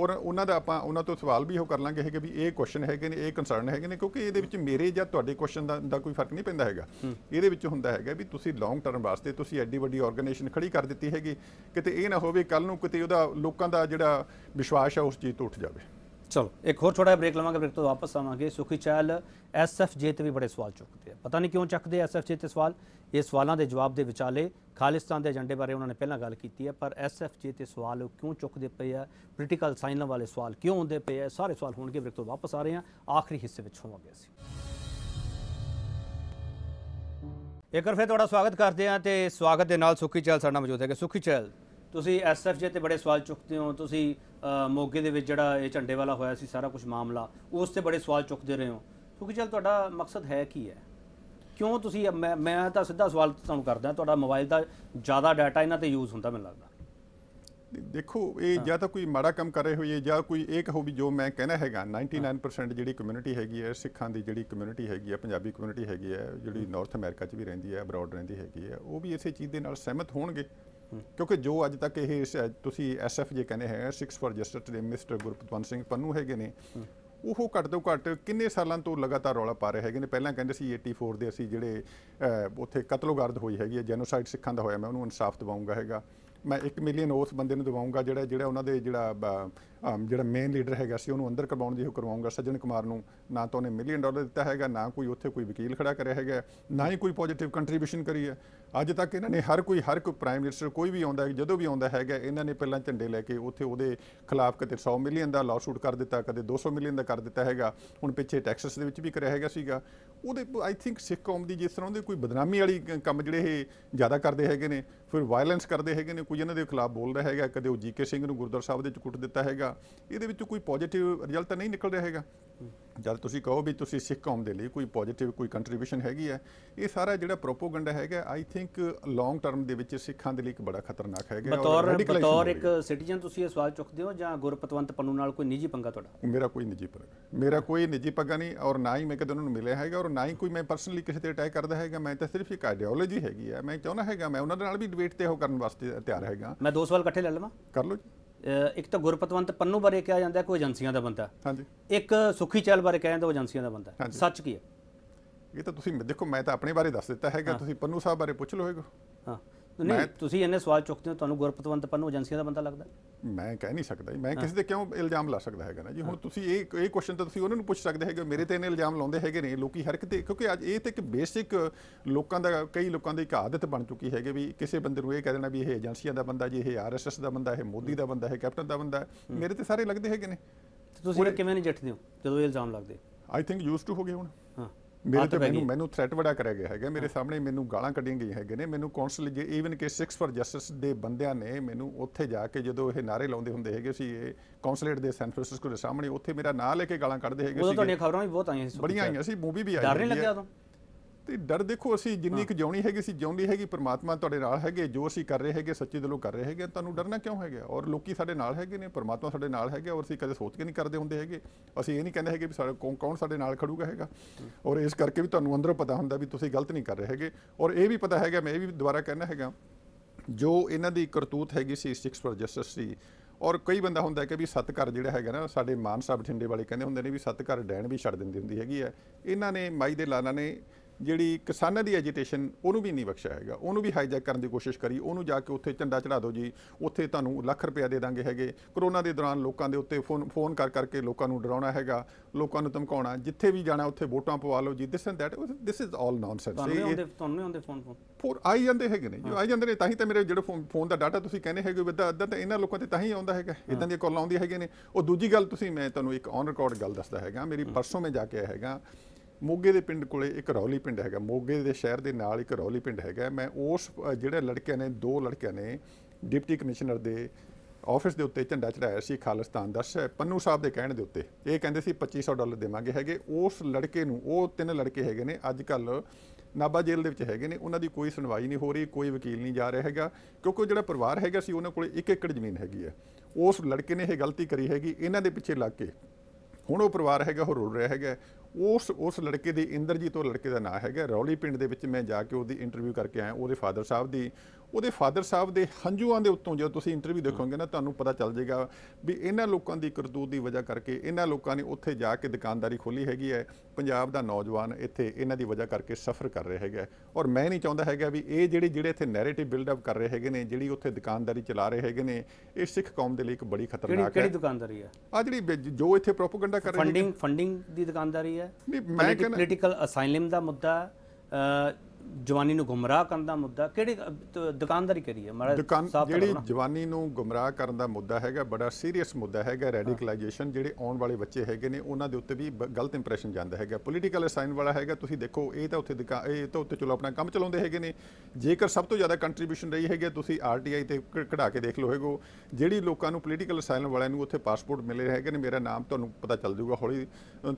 ਔਰ ਉਹਨਾਂ ਦਾ ਆਪਾਂ ਉਹਨਾਂ ਤੋਂ ਸਵਾਲ ਵੀ ਉਹ ਕਰ ਲਾਂਗੇ ਹੈਗੇ ਵੀ ਇਹ ਕੁਐਸਚਨ ਹੈਗੇ ਨੇ ਇਹ ਕਨਸਰਨ ਹੈਗੇ ਨੇ ਕਿਉਂਕਿ ਇਹਦੇ ਵਿੱਚ ਮੇਰੇ ਜਾਂ ਤੁਹਾਡੇ ਕੁਐਸਚਨ ਦਾ ਦਾ ਕੋਈ ਫਰਕ ਨਹੀਂ ਪੈਂਦਾ ਹੈਗਾ ਇਹਦੇ ਵਿੱਚ ਹੁੰਦਾ ਹੈਗਾ ਵੀ ਤੁਸੀਂ ਲੌਂਗ ਟਰਮ ਵਾਸਤੇ ਤੁਸੀਂ ਐਡੀ ਵੱਡੀ ਆਰਗੇਨਾਈਜੇਸ਼ਨ ਖੜੀ ਕਰ ਦਿੱਤੀ ਹੈਗੀ ਕਿਤੇ ਇਹ ਨਾ ਹੋਵੇ ਕੱਲ ਨੂੰ ਕਿਤੇ ਉਹਦਾ ਲੋਕਾਂ ਦਾ ਜਿਹੜਾ ਵਿਸ਼ਵਾਸ ਹੈ ਉਸ ਚੀਜ਼ ਤੋਂ ਉੱਠ ਜਾਵੇ ਚਲੋ ਇੱਕ ਹੋਰ ਛੋਟਾ ਬ੍ਰੇਕ ਲਵਾਂਗੇ ਬ੍ਰੇਕ ਤੋਂ ਵਾਪਸ ਆਵਾਂਗੇ ਸੁਖੀ ਚਾਲ ਐਸਐਫ ਜੇਤ ਵੀ ਬੜੇ ਸਵਾਲ ਚੁੱਕਦੇ ਆ ਪਤਾ ਨਹੀਂ ਕਿਉਂ ਚੱਕਦੇ ਐਸਐਫ ਤੇ ਸਵਾਲ ਇਹ ਸਵਾਲਾਂ ਦੇ ਜਵਾਬ ਦੇ ਵਿਚਾਲੇ ਖਾਲਿਸਤਾਨ ਦੇ ਏਜੰਡੇ ਬਾਰੇ ਉਹਨਾਂ ਨੇ ਪਹਿਲਾਂ ਗੱਲ ਕੀਤੀ ਹੈ ਪਰ ਐਸਐਫਜੀ ਤੇ ਸਵਾਲ ਉਹ ਕਿਉਂ ਚੁੱਕਦੇ ਪਏ ਆ ਪੋਲੀਟੀਕਲ ਸਾਈਨਾਂ ਵਾਲੇ ਸਵਾਲ ਕਿਉਂ ਹੁੰਦੇ ਪਏ ਆ ਸਾਰੇ ਸਵਾਲ ਹੋਣਗੇ ਬ੍ਰੇਕ ਤੋਂ ਵਾਪਸ ਆ ਰਹੇ ਆ ਆਖਰੀ ਹਿੱਸੇ ਵਿੱਚ ਹੋਵਾਂਗੇ ਅਸੀਂ ਇੱਕ ਵਾਰ ਫੇਰ ਤੁਹਾਡਾ ਸਵਾਗਤ ਕਰਦੇ ਆ ਤੇ ਸਵਾਗਤ ਦੇ ਨਾਲ ਸੁਖੀ ਚੈਲ ਸਾਡਾ ਮੌਜੂਦ ਹੈਗਾ ਸੁਖੀ ਚੈਲ ਤੁਸੀਂ ਐਸਐਫਜੇ ਤੇ ਬੜੇ ਸਵਾਲ ਚੁੱਕਦੇ ਹੋ ਤੁਸੀਂ ਮੋਗੇ ਦੇ ਵਿੱਚ ਜਿਹੜਾ ਇਹ ਝੰਡੇ ਵਾਲਾ ਹੋਇਆ ਸੀ ਸਾਰਾ ਕੁਝ ਮਾਮਲਾ ਉਸ ਤੇ ਬੜੇ ਸਵਾਲ ਚੁੱਕਦੇ ਰਹੇ ਹੋ ਸੁਖੀ ਚੈਲ ਤੁਹਾਡਾ ਮਕਸਦ ਹੈ ਕੀ ਹੈ ਕਿਉਂ ਤੁਸੀਂ ਮੈਂ ਮੈਂ ਤਾਂ ਸਿੱਧਾ ਸਵਾਲ ਤੁਹਾਨੂੰ ਕਰਦਾ ਤੁਹਾਡਾ ਮੋਬਾਈਲ ਦਾ ਜ਼ਿਆਦਾ ਡਾਟਾ ਇਹਨਾਂ ਤੇ ਯੂਜ਼ ਹੁੰਦਾ ਮੈਨੂੰ ਲੱਗਦਾ ਦੇਖੋ ਇਹ ਜਾਂ ਤਾਂ ਕੋਈ ਮਾੜਾ ਕੰਮ ਕਰ ਰਹੇ ਹੋਈਏ ਜਾਂ ਕੋਈ ਇਹ ਕਹੋ ਵੀ ਜੋ ਮੈਂ ਕਹਿਣਾ ਹੈਗਾ 99% ਜਿਹੜੀ ਕਮਿਊਨਿਟੀ ਹੈਗੀ ਹੈ ਸਿੱਖਾਂ ਦੀ ਜਿਹੜੀ ਕਮਿਊਨਿਟੀ ਹੈਗੀ ਹੈ ਪੰਜਾਬੀ ਕਮਿਊਨਿਟੀ ਹੈਗੀ ਹੈ ਜਿਹੜੀ ਨਾਰਥ ਅਮਰੀਕਾ 'ਚ ਵੀ ਰਹਿੰਦੀ ਹੈ ਅਬਰਾਡ ਰਹਿੰਦੀ ਹੈਗੀ ਹੈ ਉਹ ਵੀ ਇਸੇ ਚੀਜ਼ ਦੇ ਨਾਲ ਸਹਿਮਤ ਹੋਣਗੇ ਕਿਉਂਕਿ ਜੋ ਅੱਜ ਤੱਕ ਇਹ ਤੁਸੀਂ ਐਸਐਫ ਜੇ ਕਹਿੰਦੇ ਹੈ 6 for justice mister Gurpreet Singh Pannu ਹੈਗੇ ਨੇ ਉਹ ਘੱਟ ਤੋਂ ਘੱਟ ਕਿੰਨੇ ਸਾਲਾਂ ਤੋਂ ਲਗਾਤਾਰ ਰੌਲਾ ਪਾ ਰਹੇ ਹੈਗੇ ਨੇ ਪਹਿਲਾਂ ਕਹਿੰਦੇ ਸੀ 84 ਦੇ ਅਸੀਂ ਜਿਹੜੇ ਉੱਥੇ ਕਤਲੋਗਰਦ ਹੋਈ ਹੈਗੀ ਹੈ ਜੈਨੋਸਾਈਡ ਸਿੱਖਾਂ ਦਾ ਹੋਇਆ ਮੈਂ ਉਹਨੂੰ ਇਨਸਾਫ ਦਵਾਉਂਗਾ ਹੈਗਾ ਮੈਂ 1 ਮਿਲੀਅਨ ਉਸ ਬੰਦੇ ਨੂੰ ਦਵਾਉਂਗਾ ਜਿਹੜਾ ਜਿਹੜਾ ਉਹਨਾਂ ਦੇ ਜਿਹੜਾ ਜਿਹੜਾ ਮੇਨ ਲੀਡਰ ਹੈਗਾ ਸੀ ਉਹਨੂੰ ਅੰਦਰ ਕਰਵਾਉਣ ਦੀ ਉਹ ਕਰਵਾਉਂਗਾ ਸੱਜਣ ਕੁਮਾਰ ਨੂੰ ਨਾ ਤਾਂ ਉਹਨੇ ਮਿਲੀਅਨ ਡਾਲਰ ਦਿੱਤਾ ਹੈਗਾ ਨਾ ਕੋਈ ਉੱਥੇ ਕੋਈ ਵਕੀਲ ਖੜਾ ਕਰਿਆ ਹੈਗਾ ਨਾ ਹੀ ਕੋਈ ਪੋਜ਼ਿਟਿਵ ਕੰਟਰੀਬਿਊਸ਼ਨ ਕਰੀ ਹੈ ਅੱਜ ਤੱਕ ਇਹਨਾਂ ਨੇ ਹਰ ਕੋਈ ਹਰ ਕੋਈ ਪ੍ਰਾਈਮ ਮਿਨਿਸਟਰ ਕੋਈ ਵੀ ਆਉਂਦਾ ਜਦੋਂ ਵੀ ਆਉਂਦਾ ਹੈਗਾ ਇਹਨਾਂ ਨੇ ਪਹਿਲਾਂ ਝੰਡੇ ਲੈ ਕੇ ਉੱਥੇ ਉਹਦੇ ਖਿਲਾਫ ਕਦੇ 100 ਮਿਲੀਅਨ ਦਾ ਲਾਅਸੂਟ ਕਰ ਦਿੱਤਾ ਕਦੇ 200 ਮਿਲੀਅਨ ਦਾ ਕਰ ਦਿੱਤਾ ਹੈਗਾ ਹੁਣ ਪਿੱਛੇ ਟੈਕਸਸ ਦੇ ਵਿੱਚ ਵੀ ਕਰਿਆ ਹੈਗਾ ਸੀਗਾ ਉਹਦੇ ਆਈ ਥਿੰਕ ਸਿੱਖ ਕੌਮ ਦੀ ਜਿਸ ਤਰ੍ਹਾਂ ਦੇ ਕੋਈ ਬਦਨਾਮੀ ਵਾਲੀ ਕੰਮ ਜਿਹੜੇ ਇਹ ਜ਼ਿਆਦਾ ਕਰਦੇ ਹੈਗੇ ਨੇ ਫਿਰ ਵਾਇਲੈਂਸ ਕਰਦੇ ਹੈਗੇ ਨੇ ਕੁਝ ਇਹਨਾਂ ਦੇ ਖਿਲਾਫ ਬੋਲਦਾ ਹੈਗਾ ਕਦੇ ਉਹ ਜੀਕੇ ਸਿੰਘ ਨੂੰ ਗੁਰਦੁਆਰਾ ਸਾਹਿਬ ਦੇ ਵਿੱਚ ਕੁੱਟ ਦਿੱਤਾ ਹੈਗਾ ਹੈਗਾ ਇਹਦੇ ਵਿੱਚ ਕੋਈ ਪੋਜ਼ਿਟਿਵ ਰਿਜ਼ਲਟ ਤਾਂ ਨਹੀਂ ਨਿਕਲ ਰਿਹਾ ਹੈਗਾ ਜਦ ਤੁਸੀਂ ਕਹੋ ਵੀ ਤੁਸੀਂ ਸਿੱਖ ਕੌਮ ਦੇ ਲਈ ਕੋਈ ਪੋਜ਼ਿਟਿਵ ਕੋਈ ਕੰਟਰੀਬਿਊਸ਼ਨ ਹੈਗੀ ਹੈ ਇਹ ਸਾਰਾ ਜਿਹੜਾ ਪ੍ਰੋਪੋਗੈਂਡਾ ਹੈਗਾ ਆਈ ਥਿੰਕ ਲੌਂਗ ਟਰਮ ਦੇ ਵਿੱਚ ਸਿੱਖਾਂ ਦੇ ਲਈ ਇੱਕ ਬੜਾ ਖਤਰਨਾਕ ਹੈਗਾ ਬਤੌਰ ਬਤੌਰ ਇੱਕ ਸਿਟੀਜ਼ਨ ਤੁਸੀਂ ਇਹ ਸਵਾਲ ਚੁੱਕਦੇ ਹੋ ਜਾਂ ਗੁਰਪਤਵੰਤ ਪੰਨੂ ਨਾਲ ਕੋਈ ਨਿੱਜੀ ਪੰਗਾ ਤੁਹਾਡਾ ਮੇਰਾ ਕੋਈ ਨਿੱਜੀ ਪੰਗਾ ਮੇਰਾ ਕੋਈ ਨਿੱਜੀ ਪੰਗਾ ਨਹੀਂ ਔਰ ਨਾ ਹੀ ਮੈਂ ਕਦੇ ਉਹਨਾਂ ਨੂੰ ਮਿਲਿਆ ਹੈਗਾ ਔਰ ਨਾ ਹੀ ਕੋਈ ਮੈਂ ਪਰਸਨਲੀ ਕਿਸੇ ਤੇ ਅਟੈਕ ਕਰਦਾ ਹੈਗਾ ਮੈਂ ਤਾਂ ਸਿਰਫ ਇੱਕ ਆਈਡੀਓਲੋਜੀ ਹੈਗੀ ਹੈ ਮੈਂ ਚਾਹੁੰਦਾ ਹੈਗਾ ਮੈਂ ਉਹਨਾਂ ਦੇ ਨਾਲ ਵੀ ਡਿਬੇਟ ਤੇ ਹੋ ਕਰਨ ਵਾਸਤੇ ਤਿਆਰ ਹੈਗਾ ਮੈਂ ਦੋ ਸਵਾਲ ਇਕੱਠੇ ਲੈ ਲਵਾਂ ਕਰ ਲਓ ਜੀ ਇੱਕ ਤਾਂ ਗੁਰਪਤਵੰਤ ਪੰਨੂ ਬਾਰੇ ਕਿਹਾ ਜਾਂਦਾ ਕੋਈ ਏਜੰਸੀਆਂ ਦਾ ਬੰਦਾ ਹਾਂਜੀ ਇੱਕ ਸੁਖੀ ਚੈਲ ਬਾਰੇ ਕਿਹਾ ਜਾਂਦਾ ਉਹ ਏਜੰਸੀਆਂ ਦਾ ਬੰਦਾ ਸੱਚ ਕੀ ਹੈ ਇਹ ਤਾਂ ਤੁਸੀਂ ਦੇਖੋ ਮੈਂ ਤਾਂ ਆਪਣੇ ਬਾਰੇ ਦੱਸ ਦਿੱਤਾ ਹੈਗਾ ਤੁਸੀਂ ਪੰਨੂ ਸਾਹਿਬ ਬਾਰੇ ਪੁੱਛ ਲਓ ਹੈਗਾ ਹਾਂ ਨਹੀਂ ਤੁਸੀਂ ਇਹਨੇ ਸਵਾਲ ਚੁੱਕਦੇ ਹੋ ਤੁਹਾਨੂੰ ਗੁਰਪਤਵੰਤ ਪੰਨੂ ਏਜੰਸੀਆਂ ਦਾ ਬੰਦਾ ਲੱਗਦਾ ਮੈਂ ਕਹਿ ਨਹੀਂ ਸਕਦਾ ਮੈਂ ਕਿਸੇ ਦੇ ਕਿਉਂ ਇਲਜ਼ਾਮ ਲਾ ਸਕਦਾ ਹੈਗਾ ਨਾ ਜੀ ਹੁਣ ਤੁਸੀਂ ਇਹ ਇਹ ਕੁਐਸਚਨ ਤਾਂ ਤੁਸੀਂ ਉਹਨਾਂ ਨੂੰ ਪੁੱਛ ਸਕਦੇ ਹੈਗੇ ਮੇਰੇ ਤੇ ਇਹਨੇ ਇਲਜ਼ਾਮ ਲਾਉਂਦੇ ਹੈਗੇ ਨੇ ਲੋਕੀ ਹਰ ਕਿਤੇ ਕਿਉਂਕਿ ਅੱਜ ਇਹ ਤੇ ਇੱਕ ਬੇਸਿਕ ਲੋਕਾਂ ਦਾ ਕਈ ਲੋਕਾਂ ਦੀ ਇੱਕ ਆਦਤ ਬਣ ਚੁੱਕੀ ਹੈਗੇ ਵੀ ਕਿਸੇ ਬੰਦੇ ਨੂੰ ਇਹ ਕਹਿ ਦੇਣਾ ਵੀ ਇਹ ਏਜੰਸੀਆਂ ਦਾ ਬੰਦਾ ਜੀ ਇਹ ਆਰਐਸਐਸ ਦਾ ਬੰਦਾ ਇਹ ਮੋਦੀ ਦਾ ਬੰਦਾ ਹੈ ਕੈਪਟਨ ਦਾ ਬੰਦਾ ਮੇਰੇ ਤੇ ਸਾਰੇ ਲੱਗਦੇ ਹੈਗੇ ਨੇ ਤੁਸੀਂ ਕਿਵੇਂ ਨਹੀਂ ਜੱਟਦੇ ਹੋ ਜਦੋਂ ਇਹ ਇਲਜ਼ਾਮ ਲੱਗਦੇ ਆਈ ਥਿੰਕ ਯੂਸ ਟੂ ਹੋ ਗਏ ਹੁਣ ਹਾਂ ਮੇਰੇ ਤੇ ਮੈਨੂੰ ਮੈਨੂੰ ਥ੍ਰੈਟ ਵੜਾ ਕਰਿਆ ਗਿਆ ਹੈਗਾ ਮੇਰੇ ਸਾਹਮਣੇ ਮੈਨੂੰ ਗਾਲਾਂ ਕੱਢੀਆਂ ਗਈਆਂ ਹੈਗੇ ਨੇ ਮੈਨੂੰ ਕਾਉਂਸਲ ਜੇ ਈਵਨ ਕਿ 6 ਫਾਰ ਜਸਟਿਸ ਦੇ ਬੰਦਿਆਂ ਨੇ ਮੈਨੂੰ ਉੱਥੇ ਜਾ ਕੇ ਜਦੋਂ ਇਹ ਨਾਰੇ ਲਾਉਂਦੇ ਹੁੰਦੇ ਹੈਗੇ ਸੀ ਇਹ ਕਾਉਂਸਲੇਟ ਦੇ ਸੈਨ ਫ੍ਰਾਂਸਿਸਕੋ ਦੇ ਸਾਹਮਣੇ ਉੱਥੇ ਮੇਰਾ ਨਾਂ ਲੈ ਕੇ ਗਾਲਾਂ ਕੱਢਦੇ ਹੈਗੇ ਸੀ ਉਹ ਤੁਹਾਡੀਆਂ ਖਬਰਾਂ ਵੀ ਬਹੁਤ ਆਈਆਂ ਸੀ ਬੜੀਆਂ ਆਈਆਂ ਸੀ ਮੂਵੀ ਵੀ ਆਈ ਡਰ ਨਹੀਂ ਲੱਗਿਆ ਉਦੋਂ ਤੇ ਡਰ ਦੇਖੋ ਅਸੀਂ ਜਿੰਨੀ ਕੁ ਜਿਉਣੀ ਹੈਗੀ ਸੀ ਜਿਉਂਦੀ ਹੈਗੀ ਪ੍ਰਮਾਤਮਾ ਤੁਹਾਡੇ ਨਾਲ ਹੈਗੇ ਜੋ ਅਸੀਂ ਕਰ ਰਹੇ ਹੈਗੇ ਸੱਚੇ ਦਿਲੋਂ ਕਰ ਰਹੇ ਹੈਗੇ ਤੁਹਾਨੂੰ ਡਰਨਾ ਕਿਉਂ ਹੈਗਾ ਔਰ ਲੋਕੀ ਸਾਡੇ ਨਾਲ ਹੈਗੇ ਨੇ ਪ੍ਰਮਾਤਮਾ ਸਾਡੇ ਨਾਲ ਹੈਗੇ ਔਰ ਅਸੀਂ ਕਦੇ ਸੋਚ ਕੇ ਨਹੀਂ ਕਰਦੇ ਹੁੰਦੇ ਹੈਗੇ ਅਸੀਂ ਇਹ ਨਹੀਂ ਕਹਿੰਦੇ ਹੈਗੇ ਵੀ ਸਾਡੇ ਕੌਣ ਕੌਣ ਸਾਡੇ ਨਾਲ ਖੜੂਗਾ ਹੈਗਾ ਔਰ ਇਸ ਕਰਕੇ ਵੀ ਤੁਹਾਨੂੰ ਅੰਦਰੋਂ ਪਤਾ ਹੁੰਦਾ ਵੀ ਤੁਸੀਂ ਗਲਤ ਨਹੀਂ ਕਰ ਰਹੇ ਹੈਗੇ ਔਰ ਇਹ ਵੀ ਪਤਾ ਹੈਗਾ ਮੈਂ ਇਹ ਵੀ ਦੁਬਾਰਾ ਕਹਿਣਾ ਹੈਗਾ ਜੋ ਇਹਨਾਂ ਦੀ ਕਰਤੂਤ ਹੈਗੀ ਸੀ 6 ਫॉर ਜਸਟਿਸ ਸੀ ਔਰ ਕਈ ਬੰਦਾ ਹੁੰਦਾ ਕਿ ਵੀ ਸੱਤ ਘਰ ਜਿਹੜਾ ਹੈਗਾ ਨਾ ਸਾਡੇ ਮਾਨਸਾ ਬਠਿੰਡੇ ਵਾਲੇ ਕਹਿੰਦੇ ਹੁੰਦੇ ਨੇ ਵੀ ਸੱਤ ਘਰ ਡੈਣ ਵੀ ਛੱਡ ਦਿੰਦੀ ਹੁੰਦੀ ਹੈਗੀ ਹੈ ਇਹਨਾਂ ਨੇ ਮਾਈ ਦੇ ਲਾਲਾ ਨੇ ਜਿਹੜੀ ਕਿਸਾਨਾਂ ਦੀ ਐਜੀਟੇਸ਼ਨ ਉਹਨੂੰ ਵੀ ਨਹੀਂ ਬਖਸ਼ਿਆ ਹੈਗਾ ਉਹਨੂੰ ਵੀ ਹਾਈਜੈਕ ਕਰਨ ਦੀ ਕੋਸ਼ਿਸ਼ ਕਰੀ ਉਹਨੂੰ ਜਾ ਕੇ ਉੱਥੇ ਝੰਡਾ ਚੜਾ ਦਿਓ ਜੀ ਉੱਥੇ ਤੁਹਾਨੂੰ ਲੱਖ ਰੁਪਏ ਦੇ ਦਾਂਗੇ ਹੈਗੇ ਕਰੋਨਾ ਦੇ ਦੌਰਾਨ ਲੋਕਾਂ ਦੇ ਉੱਤੇ ਫੋਨ ਫੋਨ ਕਰ ਕਰਕੇ ਲੋਕਾਂ ਨੂੰ ਡਰਾਉਣਾ ਹੈਗਾ ਲੋਕਾਂ ਨੂੰ ਧਮਕਾਉਣਾ ਜਿੱਥੇ ਵੀ ਜਾਣਾ ਉੱਥੇ ਵੋਟਾਂ ਪਵਾ ਲਓ ਜੀ this is that this is all nonsense ਤੁਹਾਨੂੰ ਆਉਂਦੇ ਤੁਹਾਨੂੰ ਆਉਂਦੇ ਫੋਨ ਫੋਨ ਆਈ ਜਾਂਦੇ ਹੈਗੇ ਨੇ ਜੋ ਆਈ ਜਾਂਦੇ ਨੇ ਤਾਂ ਹੀ ਤਾਂ ਮੇਰੇ ਜਿਹੜੇ ਫੋਨ ਦਾ ਡਾਟਾ ਤੁਸੀਂ ਕਹਿੰਦੇ ਹੈਗੇ ਵਿਦ ਅੱਧਾ ਤਾਂ ਇਹਨਾਂ ਲੋਕਾਂ ਤੇ ਤਾਂ ਹੀ ਆਉਂਦਾ ਹੈਗਾ ਇਦਾਂ ਦੀਆਂ ਕਾਲਾਂ ਆਉਂਦੀਆਂ ਹੈਗੇ ਨੇ ਉਹ ਦੂਜੀ ਗੱਲ ਤੁਸੀਂ ਮੈਂ ਤੁਹਾਨੂੰ ਇੱਕ ਔਨ ਰਿਕਾਰਡ ਗੱਲ ਦੱਸਦਾ ਹੈਗਾ ਮੇਰੀ ਪਰਸੋਂ ਮੈਂ ਜਾ ਕੇ ਆਇਆ ਹੈਗਾ ਮੋਗੇ ਦੇ ਪਿੰਡ ਕੋਲੇ ਇੱਕ ਰੌਲੀ ਪਿੰਡ ਹੈਗਾ ਮੋਗੇ ਦੇ ਸ਼ਹਿਰ ਦੇ ਨਾਲ ਇੱਕ ਰੌਲੀ ਪਿੰਡ ਹੈਗਾ ਮੈਂ ਉਸ ਜਿਹੜੇ ਲੜਕਿਆਂ ਨੇ ਦੋ ਲੜਕਿਆਂ ਨੇ ਡਿਪਟੀ ਕਮਿਸ਼ਨਰ ਦੇ ਆਫਿਸ ਦੇ ਉੱਤੇ ਝੰਡਾ ਚੜਾਇਆ ਸੀ ਖਾਲਿਸਤਾਨ ਦਾ ਪੰਨੂ ਸਾਹਿਬ ਦੇ ਕਹਿਣ ਦੇ ਉੱਤੇ ਇਹ ਕਹਿੰਦੇ ਸੀ 2500 ਡਾਲਰ ਦੇਵਾਂਗੇ ਹੈਗੇ ਉਸ ਲੜਕੇ ਨੂੰ ਉਹ ਤਿੰਨ ਲੜਕੇ ਹੈਗੇ ਨੇ ਅੱਜ ਕੱਲ ਨਾਬਾ ਜੇਲ੍ਹ ਦੇ ਵਿੱਚ ਹੈਗੇ ਨੇ ਉਹਨਾਂ ਦੀ ਕੋਈ ਸੁਣਵਾਈ ਨਹੀਂ ਹੋ ਰਹੀ ਕੋਈ ਵਕੀਲ ਨਹੀਂ ਜਾ ਰਿਹਾ ਹੈਗਾ ਕਿਉਂਕਿ ਜਿਹੜਾ ਪਰਿਵਾਰ ਹੈਗਾ ਸੀ ਉਹਨਾਂ ਕੋਲ 1 ਏਕੜ ਜ਼ਮੀਨ ਹੈਗੀ ਹੈ ਉਸ ਲੜਕੇ ਨੇ ਇਹ ਗਲਤੀ ਕਰੀ ਹੈਗੀ ਇਹਨਾਂ ਦੇ ਪਿੱਛੇ ਲੱਗ ਕੇ ਹੁਣ ਉਹ ਪਰਿਵਾਰ ਹੈਗਾ ਉਹ ਰੋ ਰਿਹਾ ਹੈਗਾ ਉਸ ਉਸ ਲੜਕੇ ਦੇ ਇੰਦਰਜੀਤ ਉਹ ਲੜਕੇ ਦਾ ਨਾਮ ਹੈਗਾ ਰੌਲੀ ਪਿੰਡ ਦੇ ਵਿੱਚ ਮੈਂ ਜਾ ਕੇ ਉਹਦੀ ਇੰਟਰਵਿਊ ਕਰਕੇ ਆਇਆ ਉਹਦੇ ਫਾਦਰ ਸਾਹਿਬ ਦੀ ਉਹਦੇ ਫਾਦਰ ਸਾਹਿਬ ਦੇ ਹੰਝੂਆਂ ਦੇ ਉੱਤੋਂ ਜਦੋਂ ਤੁਸੀਂ ਇੰਟਰਵਿਊ ਦੇਖੋਗੇ ਨਾ ਤੁਹਾਨੂੰ ਪਤਾ ਚੱਲ ਜਾਏਗਾ ਵੀ ਇਹਨਾਂ ਲੋਕਾਂ ਦੀ ਕਰਤੂਤ ਦੀ ਵਜ੍ਹਾ ਕਰਕੇ ਇਹਨਾਂ ਲੋਕਾਂ ਨੇ ਉੱਥੇ ਜਾ ਕੇ ਦੁਕਾਨਦਾਰੀ ਖੋਲੀ ਹੈਗੀ ਹੈ ਪੰਜਾਬ ਦਾ ਨੌਜਵਾਨ ਇੱਥੇ ਇਹਨਾਂ ਦੀ ਵਜ੍ਹਾ ਕਰਕੇ ਸਫਰ ਕਰ ਰਿਹਾ ਹੈਗਾ ਔਰ ਮੈਂ ਨਹੀਂ ਚਾਹੁੰਦਾ ਹੈਗਾ ਵੀ ਇਹ ਜਿਹੜੇ ਜਿਹੜੇ ਇੱਥੇ ਨੈਰੇਟਿਵ ਬਿਲਡ ਅਪ ਕਰ ਰਹੇ ਹੈਗੇ ਨੇ ਜਿਹੜੀ ਉੱਥੇ ਦੁਕਾਨਦਾਰੀ ਚਲਾ ਰਹੇ ਹੈਗੇ ਨੇ ਇਹ ਸਿੱਖ ਕੌਮ ਦੇ ਲਈ ਇੱਕ ਬੜੀ ਖਤਰਨਾਕ ਹੈ ਕਿਹੜੀ ਦੁਕਾਨਦਾਰੀ ਹੈ ਆ ਜਿਹੜੀ ਜੋ ਇੱਥੇ ਪ੍ਰੋਪਗੈਂਡਾ ਕਰ ਰਹੇ ਨੇ ਫੰਡਿੰਗ ਫੰਡਿੰਗ ਦੀ ਦੁਕਾਨਦਾਰੀ ਹੈ ਨਹੀਂ ਮੈਂ ਕਹਿੰਦਾ ਪੋਲੀਟੀਕਲ ਅਸਾਈਲਮ ਦਾ ਮੁੱਦਾ ਜਵਾਨੀ ਨੂੰ ਗੁੰਮਰਾਹ ਕਰਨ ਦਾ ਮੁੱਦਾ ਕਿਹੜੀ ਦੁਕਾਨਦਾਰੀ ਕਰੀ ਹੈ ਮਾੜਾ ਜਿਹੜੀ ਜਵਾਨੀ ਨੂੰ ਗੁੰਮਰਾਹ ਕਰਨ ਦਾ ਮੁੱਦਾ ਹੈਗਾ ਬੜਾ ਸੀਰੀਅਸ ਮੁੱਦਾ ਹੈਗਾ ਰੈਡੀਕਲਾਈਜੇਸ਼ਨ ਜਿਹੜੇ ਆਉਣ ਵਾਲੇ ਬੱਚੇ ਹੈਗੇ ਨੇ ਉਹਨਾਂ ਦੇ ਉੱਤੇ ਵੀ ਗਲਤ ਇੰਪ੍ਰੈਸ਼ਨ ਜਾਂਦਾ ਹੈਗਾ ਪੋਲੀਟੀਕਲ ਅਸਾਈਨ ਵਾਲਾ ਹੈਗਾ ਤੁਸੀਂ ਦੇਖੋ ਇਹ ਤਾਂ ਉੱਥੇ ਇਹ ਤਾਂ ਉੱਤੇ ਚਲੋ ਆਪਣਾ ਕੰਮ ਚਲਾਉਂਦੇ ਹੈਗੇ ਨੇ ਜੇਕਰ ਸਭ ਤੋਂ ਜ਼ਿਆਦਾ ਕੰਟਰੀਬਿਊਸ਼ਨ ਰਹੀ ਹੈਗੀ ਤੁਸੀਂ ਆਰਟੀਆਈ ਤੇ ਕਢਾ ਕੇ ਦੇਖ ਲਓ ਹੈਗੋ ਜਿਹੜੀ ਲੋਕਾਂ ਨੂੰ ਪੋਲੀਟੀਕਲ ਅਸਾਈਨ ਵਾਲਿਆਂ ਨੂੰ ਉੱਥੇ ਪਾਸਪੋਰਟ ਮਿਲੇ ਹੈਗੇ ਨੇ ਮੇਰਾ ਨਾਮ ਤੁਹਾਨੂੰ ਪਤਾ ਚੱਲ ਜਾਊਗਾ ਹੌਲੀ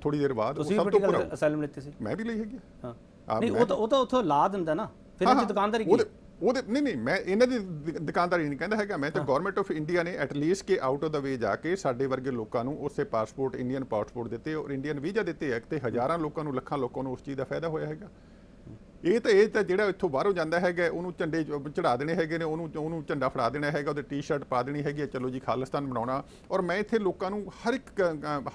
ਥੋੜੀ ਦੇਰ ਬਾਅਦ ਸਭ ਤੋਂ ਉੱਪਰ ਅਸਾਈਨ ਲਿੱਤੀ ਸੀ ਮੈਂ ਵੀ ਲਈ ਹੈਗੀ ਹਾਂ ਨਹੀਂ ਉਹ ਤਾਂ ਉਹ ਤਾਂ ਉੱਥੋਂ ਲਾ ਦਿੰਦਾ ਨਾ ਫਿਰ ਇਹ ਦੁਕਾਨਦਾਰੀ ਕੀ ਉਹਦੇ ਨਹੀਂ ਨਹੀਂ ਮੈਂ ਇਹਨਾਂ ਦੀ ਦੁਕਾਨਦਾਰੀ ਨਹੀਂ ਕਹਿੰਦਾ ਹੈਗਾ ਮੈਂ ਤਾਂ ਗਵਰਨਮੈਂਟ ਆਫ ਇੰਡੀਆ ਨੇ ਐਟ ਲੀਸਟ ਕਿ ਆਊਟ ਆਫ ਦਾ ਵੇ ਜਾ ਕੇ ਸਾਡੇ ਵਰਗੇ ਲੋਕਾਂ ਨੂੰ ਉਸੇ ਪਾਸਪੋਰਟ ਇੰਡੀਅਨ ਪਾਸਪੋਰਟ ਦਿੱਤੇ ਔਰ ਇੰਡੀਅਨ ਵੀਜ਼ਾ ਦਿੱਤੇ ਹੈ ਤੇ ਹਜ਼ਾਰਾਂ ਲੋਕਾਂ ਨੂੰ ਲੱਖਾਂ ਲੋਕਾਂ ਨੂੰ ਉਸ ਚੀਜ਼ ਦਾ ਫਾਇਦਾ ਹੋਇਆ ਹੈਗਾ ਇਹ ਤਾਂ ਇਹ ਤਾਂ ਜਿਹੜਾ ਇੱਥੋਂ ਬਾਹਰੋਂ ਜਾਂਦਾ ਹੈਗਾ ਉਹਨੂੰ ਝੰਡੇ ਚੜਾ ਦੇਣੇ ਹੈਗੇ ਨੇ ਉਹਨੂੰ ਉਹਨੂੰ ਝੰਡਾ ਫੜਾ ਦੇਣਾ ਹੈਗਾ ਉਹਦੇ ਟੀ-ਸ਼ਰਟ ਪਾ ਦੇਣੀ ਹੈਗੀ ਚਲੋ ਜੀ ਖਾਲਿਸਤਾਨ ਬਣਾਉਣਾ ਔਰ ਮੈਂ ਇੱਥੇ ਲੋਕਾਂ ਨੂੰ ਹਰ ਇੱਕ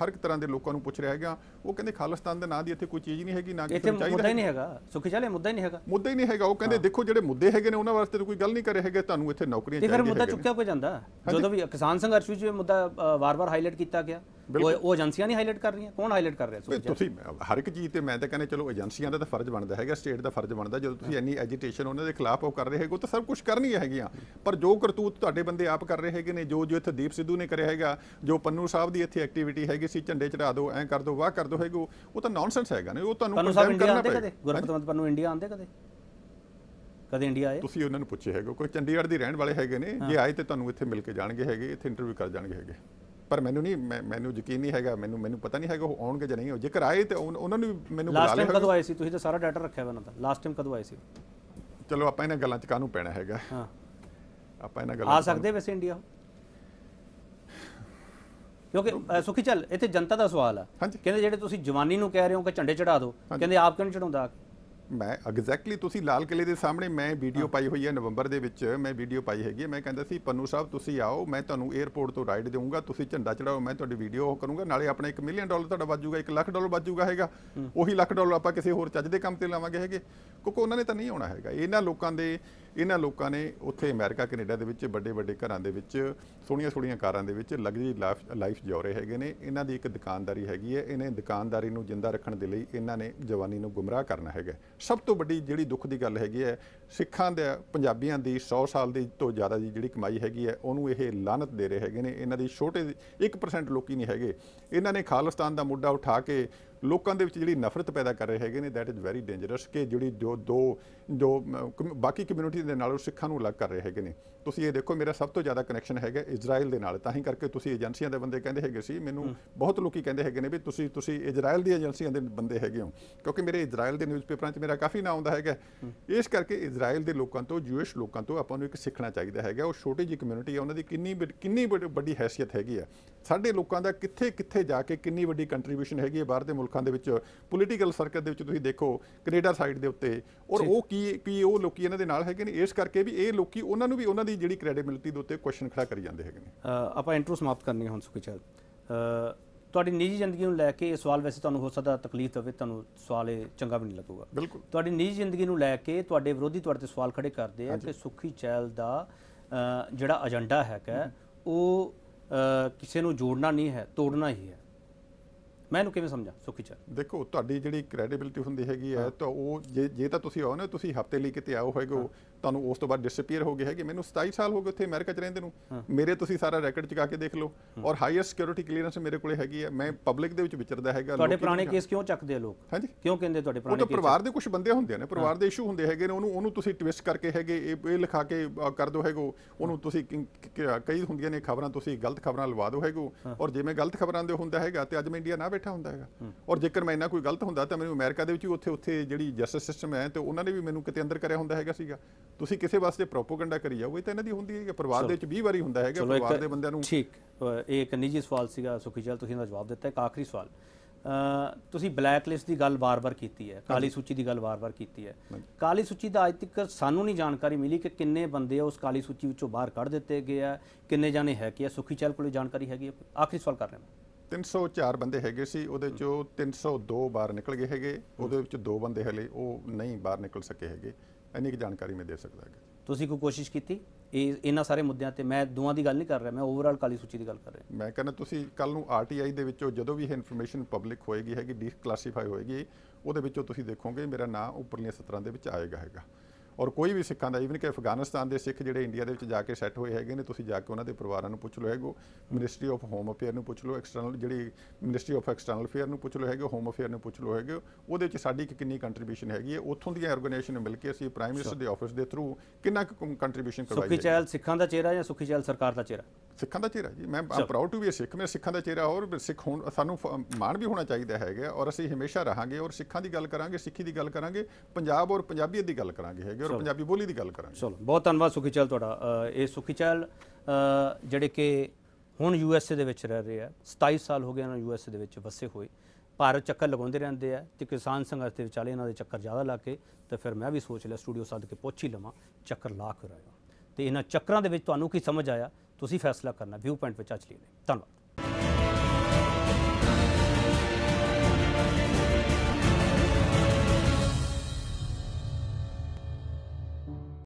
ਹਰ ਇੱਕ ਤਰ੍ਹਾਂ ਦੇ ਲੋਕਾਂ ਨੂੰ ਪੁੱਛ ਰਿਹਾ ਹੈਗਾ ਉਹ ਕਹਿੰਦੇ ਖਾਲਿਸਤਾਨ ਦੇ ਨਾਂ ਦੀ ਇੱਥੇ ਕੋਈ ਚੀਜ਼ ਨਹੀਂ ਹੈਗੀ ਨਾ ਕਿ ਚਾਹੀਦਾ ਇੱਥੇ ਮੁੱਦਾ ਹੀ ਨਹੀਂ ਹੈਗਾ ਸੁਖੀ ਚਾਲੇ ਮੁੱਦਾ ਹੀ ਨਹੀਂ ਹੈਗਾ ਮੁੱਦਾ ਹੀ ਨਹੀਂ ਹੈਗਾ ਉਹ ਕਹਿੰਦੇ ਦੇਖੋ ਜਿਹੜੇ ਮੁੱਦੇ ਹੈਗੇ ਨੇ ਉਹਨਾਂ ਵਾਸਤੇ ਕੋਈ ਗੱਲ ਨਹੀਂ ਕਰੇ ਹੈਗੇ ਤੁਹਾਨੂੰ ਇੱਥੇ ਨੌਕਰੀਆਂ ਚਾਹੀਦੀਆਂ ਫਿਰ ਮੁੱਦਾ ਚੁੱਕਿਆ ਕੋਈ ਜਾਂਦਾ ਜਦੋਂ ਵੀ ਕਿਸਾਨ ਸੰਘਰਸ਼ ਵਿੱਚ ਮੁੱਦਾ ਵਾਰ-ਵਾਰ ਹਾਈਲਾਈਟ ਕੀਤਾ ਗਿਆ ਉਹ ਉਹ ਏਜੰਸੀਆਂ ਨਹੀਂ ਹਾਈਲਾਈਟ ਕਰ ਰਹੀਆਂ ਕੌਣ ਹਾਈਲਾਈਟ ਕਰ ਰਿਹਾ ਸੋਚਿਆ ਤੁਸੀਂ ਹਰ ਇੱਕ ਚੀਜ਼ ਤੇ ਮੈਂ ਤਾਂ ਕਹਿੰਦਾ ਚਲੋ ਏਜੰਸੀਆਂ ਦਾ ਤਾਂ ਫਰਜ਼ ਬਣਦਾ ਹੈਗਾ ਸਟੇਟ ਦਾ ਫਰਜ਼ ਬਣਦਾ ਜਦੋਂ ਤੁਸੀਂ ਇੰਨੀ ਐਜੀਟੇਸ਼ਨ ਉਹਨਾਂ ਦੇ ਖਿਲਾਫ ਉਹ ਕਰ ਰਹੇ ਹੈਗੇ ਤਾਂ ਸਭ ਕੁਝ ਕਰਨੀ ਹੈਗੀਆਂ ਪਰ ਜੋ ਕਰਤੂਤ ਤੁਹਾਡੇ ਬੰਦੇ ਆਪ ਕਰ ਰਹੇ ਹੈਗੇ ਨੇ ਜੋ ਜੋ ਇੱਥੇ ਦੀਪ ਸਿੱਧੂ ਨੇ ਕਰਿਆ ਹੈਗਾ ਜੋ ਪੰਨੂ ਸਾਹਿਬ ਦੀ ਇੱਥੇ ਐਕਟੀਵਿਟੀ ਹੈਗੀ ਸੀ ਝੰਡੇ ਚੜਾ ਦਿਓ ਐਂ ਕਰ ਦਿਓ ਵਾਹ ਕਰ ਕਰਦੇ ਹੋਗੇ ਉਹ ਤਾਂ ਨੌਨਸੈਂਸ ਹੈਗਾ ਨਾ ਉਹ ਤੁਹਾਨੂੰ ਕੰਡੈਮ ਕਰਨਾ ਪਏਗਾ ਗੁਰਪਤਮਤ ਨੂੰ ਇੰਡੀਆ ਆਂਦੇ ਕਦੇ ਕਦੇ ਇੰਡੀਆ ਆਏ ਤੁਸੀਂ ਉਹਨਾਂ ਨੂੰ ਪੁੱਛੇ ਹੈਗੇ ਕੋਈ ਚੰਡੀਗੜ੍ਹ ਦੀ ਰਹਿਣ ਵਾਲੇ ਹੈਗੇ ਨੇ ਜੇ ਆਏ ਤੇ ਤੁਹਾਨੂੰ ਇੱਥੇ ਮਿਲ ਕੇ ਜਾਣਗੇ ਹੈਗੇ ਇੱਥੇ ਇੰਟਰਵਿਊ ਕਰ ਜਾਣਗੇ ਹੈਗੇ ਪਰ ਮੈਨੂੰ ਨਹੀਂ ਮੈਨੂੰ ਯਕੀਨ ਨਹੀਂ ਹੈਗਾ ਮੈਨੂੰ ਮੈਨੂੰ ਪਤਾ ਨਹੀਂ ਹੈਗਾ ਉਹ ਆਉਣਗੇ ਜਾਂ ਨਹੀਂ ਉਹ ਜੇਕਰ ਆਏ ਤੇ ਉਹਨਾਂ ਨੂੰ ਮੈਨੂੰ ਬੁਲਾ ਲਿਆ ਲਾਸਟ ਟਾਈਮ ਕਦੋਂ ਆਏ ਸੀ ਤੁਸੀਂ ਤਾਂ ਸਾਰਾ ਡਾਟਾ ਰੱਖਿਆ ਹੋਇਆ ਨਾ ਤਾਂ ਲਾਸਟ ਟਾਈਮ ਕਦੋਂ ਆਏ ਸੀ ਚਲੋ ਆਪਾਂ ਇਹਨਾਂ ਗੱਲਾਂ 'ਚ ਕਾਹਨੂੰ ਪੈਣਾ ਹੈਗਾ ਹਾਂ ਆਪਾਂ ਇਹਨਾਂ ਗੱਲਾਂ ਆ ਸਕਦੇ ਵੈਸੇ ਇੰਡੀਆ ਕਿਉਂਕਿ ਸੁਖੀ ਚੱਲ ਇੱਥੇ ਜਨਤਾ ਦਾ ਸਵਾਲ ਆ ਕਹਿੰਦੇ ਜਿਹੜੇ ਤੁਸੀਂ ਜਵਾਨੀ ਨੂੰ ਕਹਿ ਰਹੇ ਹੋ ਕਿ ਝੰਡੇ ਚੜਾ ਦਿਓ ਕਹਿੰਦੇ ਆਪ ਕਿਉਂ ਚੜਾਉਂਦਾ ਮੈਂ ਐਗਜ਼ੈਕਟਲੀ ਤੁਸੀਂ ਲਾਲ ਕਿਲੇ ਦੇ ਸਾਹਮਣੇ ਮੈਂ ਵੀਡੀਓ ਪਾਈ ਹੋਈ ਹੈ ਨਵੰਬਰ ਦੇ ਵਿੱਚ ਮੈਂ ਵੀਡੀਓ ਪਾਈ ਹੈਗੀ ਮੈਂ ਕਹਿੰਦਾ ਸੀ ਪੰਨੂ ਸਾਹਿਬ ਤੁਸੀਂ ਆਓ ਮੈਂ ਤੁਹਾਨੂੰ 에ਅਰਪੋਰਟ ਤੋਂ ਰਾਈਡ ਦੇਵਾਂਗਾ ਤੁਸੀਂ ਝੰਡਾ ਚੜਾਓ ਮੈਂ ਤੁਹਾਡੀ ਵੀਡੀਓ ਕਰੂੰਗਾ ਨਾਲੇ ਆਪਣਾ 1 ਮਿਲੀਅਨ ਡਾਲਰ ਤੁਹਾਡਾ ਵੱਜੂਗਾ 1 ਲੱਖ ਡਾਲਰ ਵੱਜੂਗਾ ਹੈਗਾ ਉਹੀ ਲੱਖ ਡਾਲਰ ਆਪਾਂ ਕਿਸੇ ਹੋਰ ਚੱਜ ਦੇ ਕੰਮ ਤੇ ਲਾਵਾਂਗੇ ਹੈਗੇ ਕਿਉਂਕਿ ਉਹਨਾਂ ਨੇ ਤਾਂ ਨਹੀਂ ਆਉਣਾ ਹੈਗਾ ਇਹਨਾਂ ਲੋਕਾਂ ਦੇ ਇਹਨਾਂ ਲੋਕਾਂ ਨੇ ਉੱਥੇ ਅਮਰੀਕਾ ਕੈਨੇਡਾ ਦੇ ਵਿੱਚ ਵੱਡੇ ਵੱਡੇ ਘਰਾਂ ਦੇ ਵਿੱਚ ਸੋਹਣੀਆਂ ਸੋਹਣੀਆਂ ਕਾਰਾਂ ਦੇ ਵਿੱਚ ਲਗਜ਼ਰੀ ਲਾਈਫ ਜਿਉ ਰਹੇ ਹੈਗੇ ਨੇ ਇਹਨਾਂ ਦੀ ਇੱਕ ਦੁਕਾਨਦਾਰੀ ਹੈਗੀ ਹੈ ਇਹਨੇ ਦੁਕਾਨਦਾਰੀ ਨੂੰ ਜਿੰਦਾ ਰੱਖਣ ਦੇ ਲਈ ਇਹਨਾਂ ਨੇ ਜਵਾਨੀ ਨੂੰ ਗੁੰਮਰਾਹ ਕਰਨਾ ਹੈਗਾ ਸਭ ਤੋਂ ਵੱਡੀ ਜਿਹੜੀ ਦੁੱਖ ਦੀ ਗੱਲ ਹੈਗੀ ਹੈ ਸਿੱਖਾਂ ਦੇ ਪੰਜਾਬੀਆਂ ਦੀ 100 ਸਾਲ ਦੀ ਤੋਂ ਜ਼ਿਆਦਾ ਦੀ ਜਿਹੜੀ ਕਮਾਈ ਹੈਗੀ ਹੈ ਉਹਨੂੰ ਇਹ ਲਾਨਤ ਦੇ ਰਹੇ ਹੈਗੇ ਨੇ ਇਹਨਾਂ ਦੀ ਛੋਟੇ 1% ਲੋਕੀ ਨਹੀਂ ਹੈਗੇ ਇਹਨਾਂ ਨੇ ਖਾਲਸਤਾਨ ਦਾ ਮੁੱਦਾ ਉਠਾ ਕੇ ਲੋਕਾਂ ਦੇ ਵਿੱਚ ਜਿਹੜੀ ਨਫ਼ਰਤ ਪੈਦਾ ਕਰ ਰਹੇ ਹੈਗੇ ਨੇ ਦੈਟ ਇਜ਼ ਵੈਰੀ ਡੇਂਜਰਸ ਕਿ ਜਿਹੜੀ ਜੋ ਦੋ ਜੋ ਬਾਕੀ ਕਮਿਊਨਿਟੀ ਦੇ ਨਾਲ ਉਹ ਸਿੱਖਾਂ ਨੂੰ ਅਲੱਗ ਕਰ ਰਹੇ ਹੈਗੇ ਨੇ ਤੁਸੀਂ ਇਹ ਦੇਖੋ ਮੇਰਾ ਸਭ ਤੋਂ ਜ਼ਿਆਦਾ ਕਨੈਕਸ਼ਨ ਹੈਗਾ ਇਜ਼ਰਾਈਲ ਦੇ ਨਾਲ ਤਾਂ ਹੀ ਕਰਕੇ ਤੁਸੀਂ ਏਜੰਸੀਆਂ ਦੇ ਬੰਦੇ ਕਹਿੰਦੇ ਹੈਗੇ ਸੀ ਮੈਨੂੰ ਬਹੁਤ ਲੋਕੀ ਕਹਿੰਦੇ ਹੈਗੇ ਨੇ ਵੀ ਤੁਸੀਂ ਤੁਸੀਂ ਇਜ਼ਰਾਈਲ ਦੀ ਏਜੰਸੀਆਂ ਦੇ ਬੰਦੇ ਹੈਗੇ ਹੋ ਕਿਉਂਕਿ ਮੇਰੇ ਇਜ਼ਰਾਈਲ ਦੇ ਨਿਊਜ਼ਪੇਪਰਾਂ 'ਚ ਮੇਰਾ ਕਾਫੀ ਨਾਮ ਆਉਂਦਾ ਹੈਗਾ ਇਸ ਕਰਕੇ ਇਜ਼ਰਾਈਲ ਦੇ ਲੋਕਾਂ ਤੋਂ ਜੂਇਸ਼ ਲੋਕਾਂ ਤੋਂ ਆਪਾਂ ਨੂੰ ਇੱਕ ਸਿੱਖਣਾ ਚਾਹੀਦਾ ਹੈਗਾ ਉਹ ਛੋਟੀ ਜੀ ਕਮਿਊਨਿਟੀ ਹੈ ਉਹਨਾਂ ਦੀ ਕਿੰਨੀ ਕਿੰਨੀ ਵੱਡੀ ਹیثیت ਹੈਗੀ ਆ ਸਾਡੇ ਲੋਕਾਂ ਦਾ ਕਿੱਥੇ ਕਿੱਥੇ ਜਾ ਕੇ ਕਿੰਨੀ ਵੱਡੀ ਕੰਟਰੀਬਿਊਸ਼ਨ ਹੈਗੀ ਹੈ ਬਾਹਰ ਦੇ ਮੁਲਕ ਮੁਲਕਾਂ ਦੇ ਵਿੱਚ ਪੋਲੀਟੀਕਲ ਸਰਕਟ ਦੇ ਵਿੱਚ ਤੁਸੀਂ ਦੇਖੋ ਕੈਨੇਡਾ ਸਾਈਡ ਦੇ ਉੱਤੇ ਔਰ ਉਹ ਕੀ ਕੀ ਉਹ ਲੋਕੀ ਇਹਨਾਂ ਦੇ ਨਾਲ ਹੈਗੇ ਨੇ ਇਸ ਕਰਕੇ ਵੀ ਇਹ ਲੋਕੀ ਉਹਨਾਂ ਨੂੰ ਵੀ ਉਹਨਾਂ ਦੀ ਜਿਹੜੀ ਕ੍ਰੈਡੀਬਿਲਟੀ ਦੇ ਉੱਤੇ ਕੁਐਸਚਨ ਖੜਾ ਕਰੀ ਜਾਂਦੇ ਹੈਗੇ ਨੇ ਆਪਾਂ ਇੰਟਰੋ ਸਮਾਪਤ ਕਰਨੀ ਹੁਣ ਸੁਖੀ ਸੁਖਚਲ ਤੁਹਾਡੀ ਨਿੱਜੀ ਜ਼ਿੰਦਗੀ ਨੂੰ ਲੈ ਕੇ ਇਹ ਸਵਾਲ ਵੈਸੇ ਤੁਹਾਨੂੰ ਹੋ ਸਕਦਾ ਤਕਲੀਫ ਦੇਵੇ ਤੁਹਾਨੂੰ ਸਵਾਲ ਇਹ ਚੰਗਾ ਵੀ ਨਹੀਂ ਲੱਗੂਗਾ ਬਿਲਕੁਲ ਤੁਹਾਡੀ ਨਿੱਜੀ ਜ਼ਿੰਦਗੀ ਨੂੰ ਲੈ ਕੇ ਤੁਹਾਡੇ ਵਿਰੋਧੀ ਤੁਹਾਡੇ ਤੇ ਸਵਾਲ ਖੜੇ ਕਰਦੇ ਆ ਕਿ ਸੁਖੀ ਚੈਲ ਦਾ ਜਿਹੜਾ ਏਜੰਡਾ ਹੈਗਾ ਉਹ ਕਿਸੇ ਨੂੰ ਜੋੜਨਾ ਨਹੀਂ ਹੈ ਤੋੜਨਾ ਹੀ ਹੈ ਮੈਂ ਇਹਨੂੰ ਕਿਵੇਂ ਸਮਝਾਂ ਸੁਖੀ ਚਾ ਦੇਖੋ ਤੁਹਾਡੀ ਜਿਹੜੀ ਕ੍ਰੈਡੀਬਿਲਟੀ ਹੁੰਦੀ ਹੈਗੀ ਹੈ ਤਾਂ ਉਹ ਜੇ ਜੇ ਤਾਂ ਤੁਸੀਂ ਆਓ ਨਾ ਤੁਸੀਂ ਹਫਤੇ ਲਈ ਕਿਤੇ ਆਓ ਹੋਏਗੇ ਤੁਹਾਨੂੰ ਉਸ ਤੋਂ ਬਾਅਦ ਡਿਸਪੀਅਰ ਹੋ ਗਏ ਹੈਗੇ ਮੈਨੂੰ 27 ਸਾਲ ਹੋ ਗਏ ਉੱਥੇ ਅਮਰੀਕਾ ਚ ਰਹਿੰਦੇ ਨੂੰ ਮੇਰੇ ਤੁਸੀਂ ਸਾਰਾ ਰੈਕੋਰਡ ਚਕਾ ਕੇ ਦੇਖ ਲਓ ਔਰ ਹਾਈਅਰ ਸਿਕਿਉਰਿਟੀ ਕਲੀਅਰੈਂਸ ਮੇਰੇ ਕੋਲੇ ਹੈਗੀ ਹੈ ਮੈਂ ਪਬਲਿਕ ਦੇ ਵਿੱਚ ਵਿਚਰਦਾ ਹੈਗਾ ਤੁਹਾਡੇ ਪੁਰਾਣੇ ਕੇਸ ਕਿਉਂ ਚੱਕਦੇ ਆ ਲੋਕ ਹਾਂਜੀ ਕਿਉਂ ਕਹਿੰਦੇ ਤੁਹਾਡੇ ਪੁਰਾਣੇ ਕੇਸ ਉਹ ਪਰਿਵਾਰ ਦੇ ਕੁਝ ਬੰਦੇ ਹੁੰਦੇ ਨੇ ਪਰਿਵਾਰ ਦੇ ਇਸ਼ੂ ਹੁੰਦੇ ਹੈਗੇ ਨੇ ਉਹਨੂੰ ਉਹਨੂੰ ਤੁਸੀਂ ਟਵਿਸਟ ਕਰਕੇ ਹੈਗੇ ਇਹ ਇਹ ਲਿਖਾ ਕੇ ਕਰ ਦੋ ਹੈਗੋ ਉਹਨੂੰ ਤੁਸੀਂ ਕਈ ਹੁੰਦੀਆਂ ਨੇ ਖਬਰਾਂ ਤੁਸੀਂ ਗਲਤ ਖਬਰਾਂ ਲਵਾ ਦੋ ਹੈਗੋ ਔਰ ਜੇ ਮੈਂ ਗਲਤ ਖਬਰਾਂ ਦੇ ਹੁੰਦਾ ਹੈਗਾ ਤੇ ਅੱਜ ਮੈਂ ਇੰਡੀਆ ਨਾ ਬੈਠਾ ਹੁੰਦਾ ਹੈਗਾ ਔਰ ਜੇਕਰ ਮੈਂ ਇੰਨਾ ਕੋਈ ਗਲਤ ਹੁੰਦਾ ਤਾਂ ਮੈਨੂੰ ਅਮਰੀਕਾ ਦੇ ਵਿੱਚ ਉੱਥੇ ਉੱਥੇ ਜਿਹੜੀ ਜਸਟਿਸ ਸਿਸਟਮ ਹੈ ਤੇ ਉਹਨਾਂ ਨੇ ਵੀ ਮੈਨੂੰ ਕਿਤੇ ਅੰਦਰ ਕਰਿਆ ਹੁੰਦਾ ਹੈਗਾ ਸੀਗਾ ਤੁਸੀਂ ਕਿਸੇ ਵਾਸਤੇ ਪ੍ਰੋਪਗੈਂਡਾ ਕਰੀ ਜਾਓ ਇਹ ਤਾਂ ਇਹਨਾਂ ਦੀ ਹੁੰਦੀ ਹੈ ਕਿ ਪਰਿਵਾਰ ਦੇ ਵਿੱਚ 20 ਵਾਰੀ ਹੁੰਦਾ ਹੈਗਾ ਪਰਿਵਾਰ ਦੇ ਬੰਦਿਆਂ ਨੂੰ ਠੀਕ ਇਹ ਇੱਕ ਨਿੱਜੀ ਸਵਾਲ ਸੀਗਾ ਸੁਖੀ ਜਲ ਤੁਸੀਂ ਇਹਦਾ ਜਵਾਬ ਦਿੱਤਾ ਇੱਕ ਆਖਰੀ ਸਵਾਲ ਤੁਸੀਂ ਬਲੈਕ ਲਿਸਟ ਦੀ ਗੱਲ ਵਾਰ-ਵਾਰ ਕੀਤੀ ਹੈ ਕਾਲੀ ਸੂਚੀ ਦੀ ਗੱਲ ਵਾਰ-ਵਾਰ ਕੀਤੀ ਹੈ ਕਾਲੀ ਸੂਚੀ ਦਾ ਅਜ ਤੱਕ ਸਾਨੂੰ ਨਹੀਂ ਜਾਣਕਾਰੀ ਮਿਲੀ ਕਿ ਕਿੰਨੇ ਬੰਦੇ ਉਸ ਕਾਲੀ ਸੂਚੀ ਵਿੱਚੋਂ ਬਾਹਰ ਕੱਢ ਦਿੱਤੇ ਗਏ ਆ ਕਿੰਨੇ ਜਾਣੇ ਹੈ ਕਿ ਸੁਖੀ ਚਲ ਕੋਲੇ ਜਾਣਕਾਰੀ ਹੈਗੀ ਆਖਰੀ ਸਵਾਲ ਕਰ ਲੈਣਾ 304 ਬੰਦੇ ਹੈਗੇ ਸੀ ਉਹਦੇ ਚੋਂ 302 ਬਾਹਰ ਨਿਕਲ ਗਏ ਹੈਗੇ ਉਹਦੇ ਵਿੱਚ ਦੋ ਬੰਦੇ ਹਲੇ ਉਹ ਨਹੀਂ ਬਾਹਰ ਨਿਕਲ ਸਕੇ ਹੈਗੇ ਇੰਨੀ ਕੁ ਜਾਣਕਾਰੀ ਮੈਂ ਦੇ ਸਕਦਾ ਹਾਂ ਤੁਸੀਂ ਕੋਈ ਕੋਸ਼ਿਸ਼ ਕੀਤੀ ਇਹ ਇਹਨਾਂ ਸਾਰੇ ਮੁੱਦਿਆਂ ਤੇ ਮੈਂ ਦੋਵਾਂ ਦੀ ਗੱਲ ਨਹੀਂ ਕਰ ਰਿਹਾ ਮੈਂ ਓਵਰਆਲ ਕਾਲੀ ਸੂਚੀ ਦੀ ਗੱਲ ਕਰ ਰਿਹਾ ਮੈਂ ਕਹਿੰਦਾ ਤੁਸੀਂ ਕੱਲ ਨੂੰ ਆਰਟੀਆਈ ਦੇ ਵਿੱਚੋਂ ਜਦੋਂ ਵੀ ਇਹ ਇਨਫੋਰਮੇਸ਼ਨ ਪਬਲਿਕ ਹੋਏਗੀ ਹੈਗੀ ਡੀਕਲਾਸੀਫਾਈ ਹੋਏਗੀ ਉਹਦੇ ਵਿੱਚੋਂ ਤੁਸੀਂ ਦੇਖੋਗੇ ਮੇਰਾ ਨਾਂ ਉੱਪਰਲੀਆਂ ਸਤਰਾਂ ਦੇ ਵਿੱਚ ਆਏਗਾ ਹੈਗਾ ਔਰ ਕੋਈ ਵੀ ਸਿੱਖਾਂ ਦਾ ਇਵਨ ਕਿ ਅਫਗਾਨਿਸਤਾਨ ਦੇ ਸਿੱਖ ਜਿਹੜੇ ਇੰਡੀਆ ਦੇ ਵਿੱਚ ਜਾ ਕੇ ਸੈੱਟ ਹੋਏ ਹੈਗੇ ਨੇ ਤੁਸੀਂ ਜਾ ਕੇ ਉਹਨਾਂ ਦੇ ਪਰਿਵਾਰਾਂ ਨੂੰ ਪੁੱਛ ਲਓ ਹੈਗੋ ਮਿਨਿਸਟਰੀ ਆਫ ਹੋਮ ਅਫੇਅਰ ਨੂੰ ਪੁੱਛ ਲਓ ਐਕਸਟਰਨਲ ਜਿਹੜੀ ਮਿਨਿਸਟਰੀ ਆਫ ਐਕਸਟਰਨਲ ਅਫੇਅਰ ਨੂੰ ਪੁੱਛ ਲਓ ਹੈਗੋ ਹੋਮ ਅਫੇਅਰ ਨੂੰ ਪੁੱਛ ਲਓ ਹੈਗੋ ਉਹਦੇ ਵਿੱਚ ਸਾਡੀ ਕਿੰਨੀ ਕੰਟਰੀਬਿਊਸ਼ਨ ਹੈਗੀ ਹੈ ਉੱਥੋਂ ਦੀਆਂ ਆਰਗੇਨਾਈਜੇਸ਼ਨ ਨੂੰ ਮਿਲ ਕੇ ਅਸੀਂ ਪ੍ਰਾਈਮ ਮਿਨਿਸਟਰ ਦੇ ਆਫਿਸ ਦੇ ਥਰੂ ਕਿੰਨਾ ਕੰਟਰੀਬਿਊਸ਼ਨ ਕਰਵਾਈ ਸੁਖੀ ਚੈਲ ਸਿੱਖਾਂ ਦਾ ਚਿਹਰਾ ਜਾਂ ਸੁਖੀ ਚੈਲ ਸਰਕਾਰ ਦਾ ਚਿਹਰਾ ਸਿੱਖਾਂ ਦਾ ਚਿਹਰਾ ਜੀ ਮੈਂ am proud to be a Sikh ਮੇਰਾ ਸਿੱਖਾਂ ਦਾ ਚਿਹਰਾ ਔਰ ਸਿੱਖ ਹੋਣ ਸਾਨੂੰ ਮਾਣ ਵੀ ਹੋਣਾ ਚਾਹੀਦਾ ਹੈਗਾ ਔਰ ਅਸੀਂ ਹਮੇਸ਼ਾ ਰਹਾਂਗੇ ਔਰ ਸਿੱਖਾਂ ਦੀ ਗੱਲ ਕਰਾਂਗੇ ਸਿੱਖੀ ਦੀ ਗੱਲ ਕਰਾਂਗੇ ਪੰਜਾਬ ਔਰ ਪੰਜਾਬੀਅਤ ਦੀ ਗੱਲ ਕਰਾਂਗੇ ਹੈਗੇ ਔਰ ਪੰਜਾਬੀ ਬੋਲੀ ਦੀ ਗੱਲ ਕਰਾਂਗੇ ਚਲੋ ਬਹੁਤ ਧੰਨਵਾਦ ਸੁਖੀ ਚਲ ਤੁਹਾਡਾ ਇਹ ਸੁਖੀ ਚਲ ਜਿਹੜੇ ਕਿ ਹੁਣ ਯੂ ਐਸ ਏ ਦੇ ਵਿੱਚ ਰਹਿ ਰਹੇ ਆ 27 ਸਾਲ ਹੋ ਗਏ ਇਹਨਾਂ ਯੂ ਐਸ ਏ ਦੇ ਵਿੱਚ ਵਸੇ ਹੋਏ ਭਾਰਤ ਚੱਕਰ ਲਗਾਉਂਦੇ ਰਹਿੰਦੇ ਆ ਤੇ ਕਿਸਾਨ ਸੰਘਰਸ਼ ਦੇ ਵਿਚਾਲੇ ਇਹਨਾਂ ਦੇ ਚੱਕਰ ਜ਼ਿਆਦਾ ਲਾ ਕੇ ਤੇ ਫਿਰ ਮੈਂ ਵੀ ਸੋਚ ਲਿਆ ਸਟੂਡੀਓ ਸੱਦ ਕੇ ਪੁੱਛ ਹੀ ਲਵਾਂ ਚੱਕਰ ਲਾ ਕੇ ਆਇਆ ਤੇ ਇਹਨਾਂ ਚੱਕਰਾਂ ਦੇ ਵਿੱਚ ਤੁਹਾਨੂੰ ਕੀ ਸਮਝ ਆਇਆ ਤੁਸੀਂ ਫੈਸਲਾ ਕਰਨਾ ਵਿਊ ਪੁਆਇੰਟ ਵਿੱਚ ਅੱਜ ਲਈ ਧੰਨਵਾਦ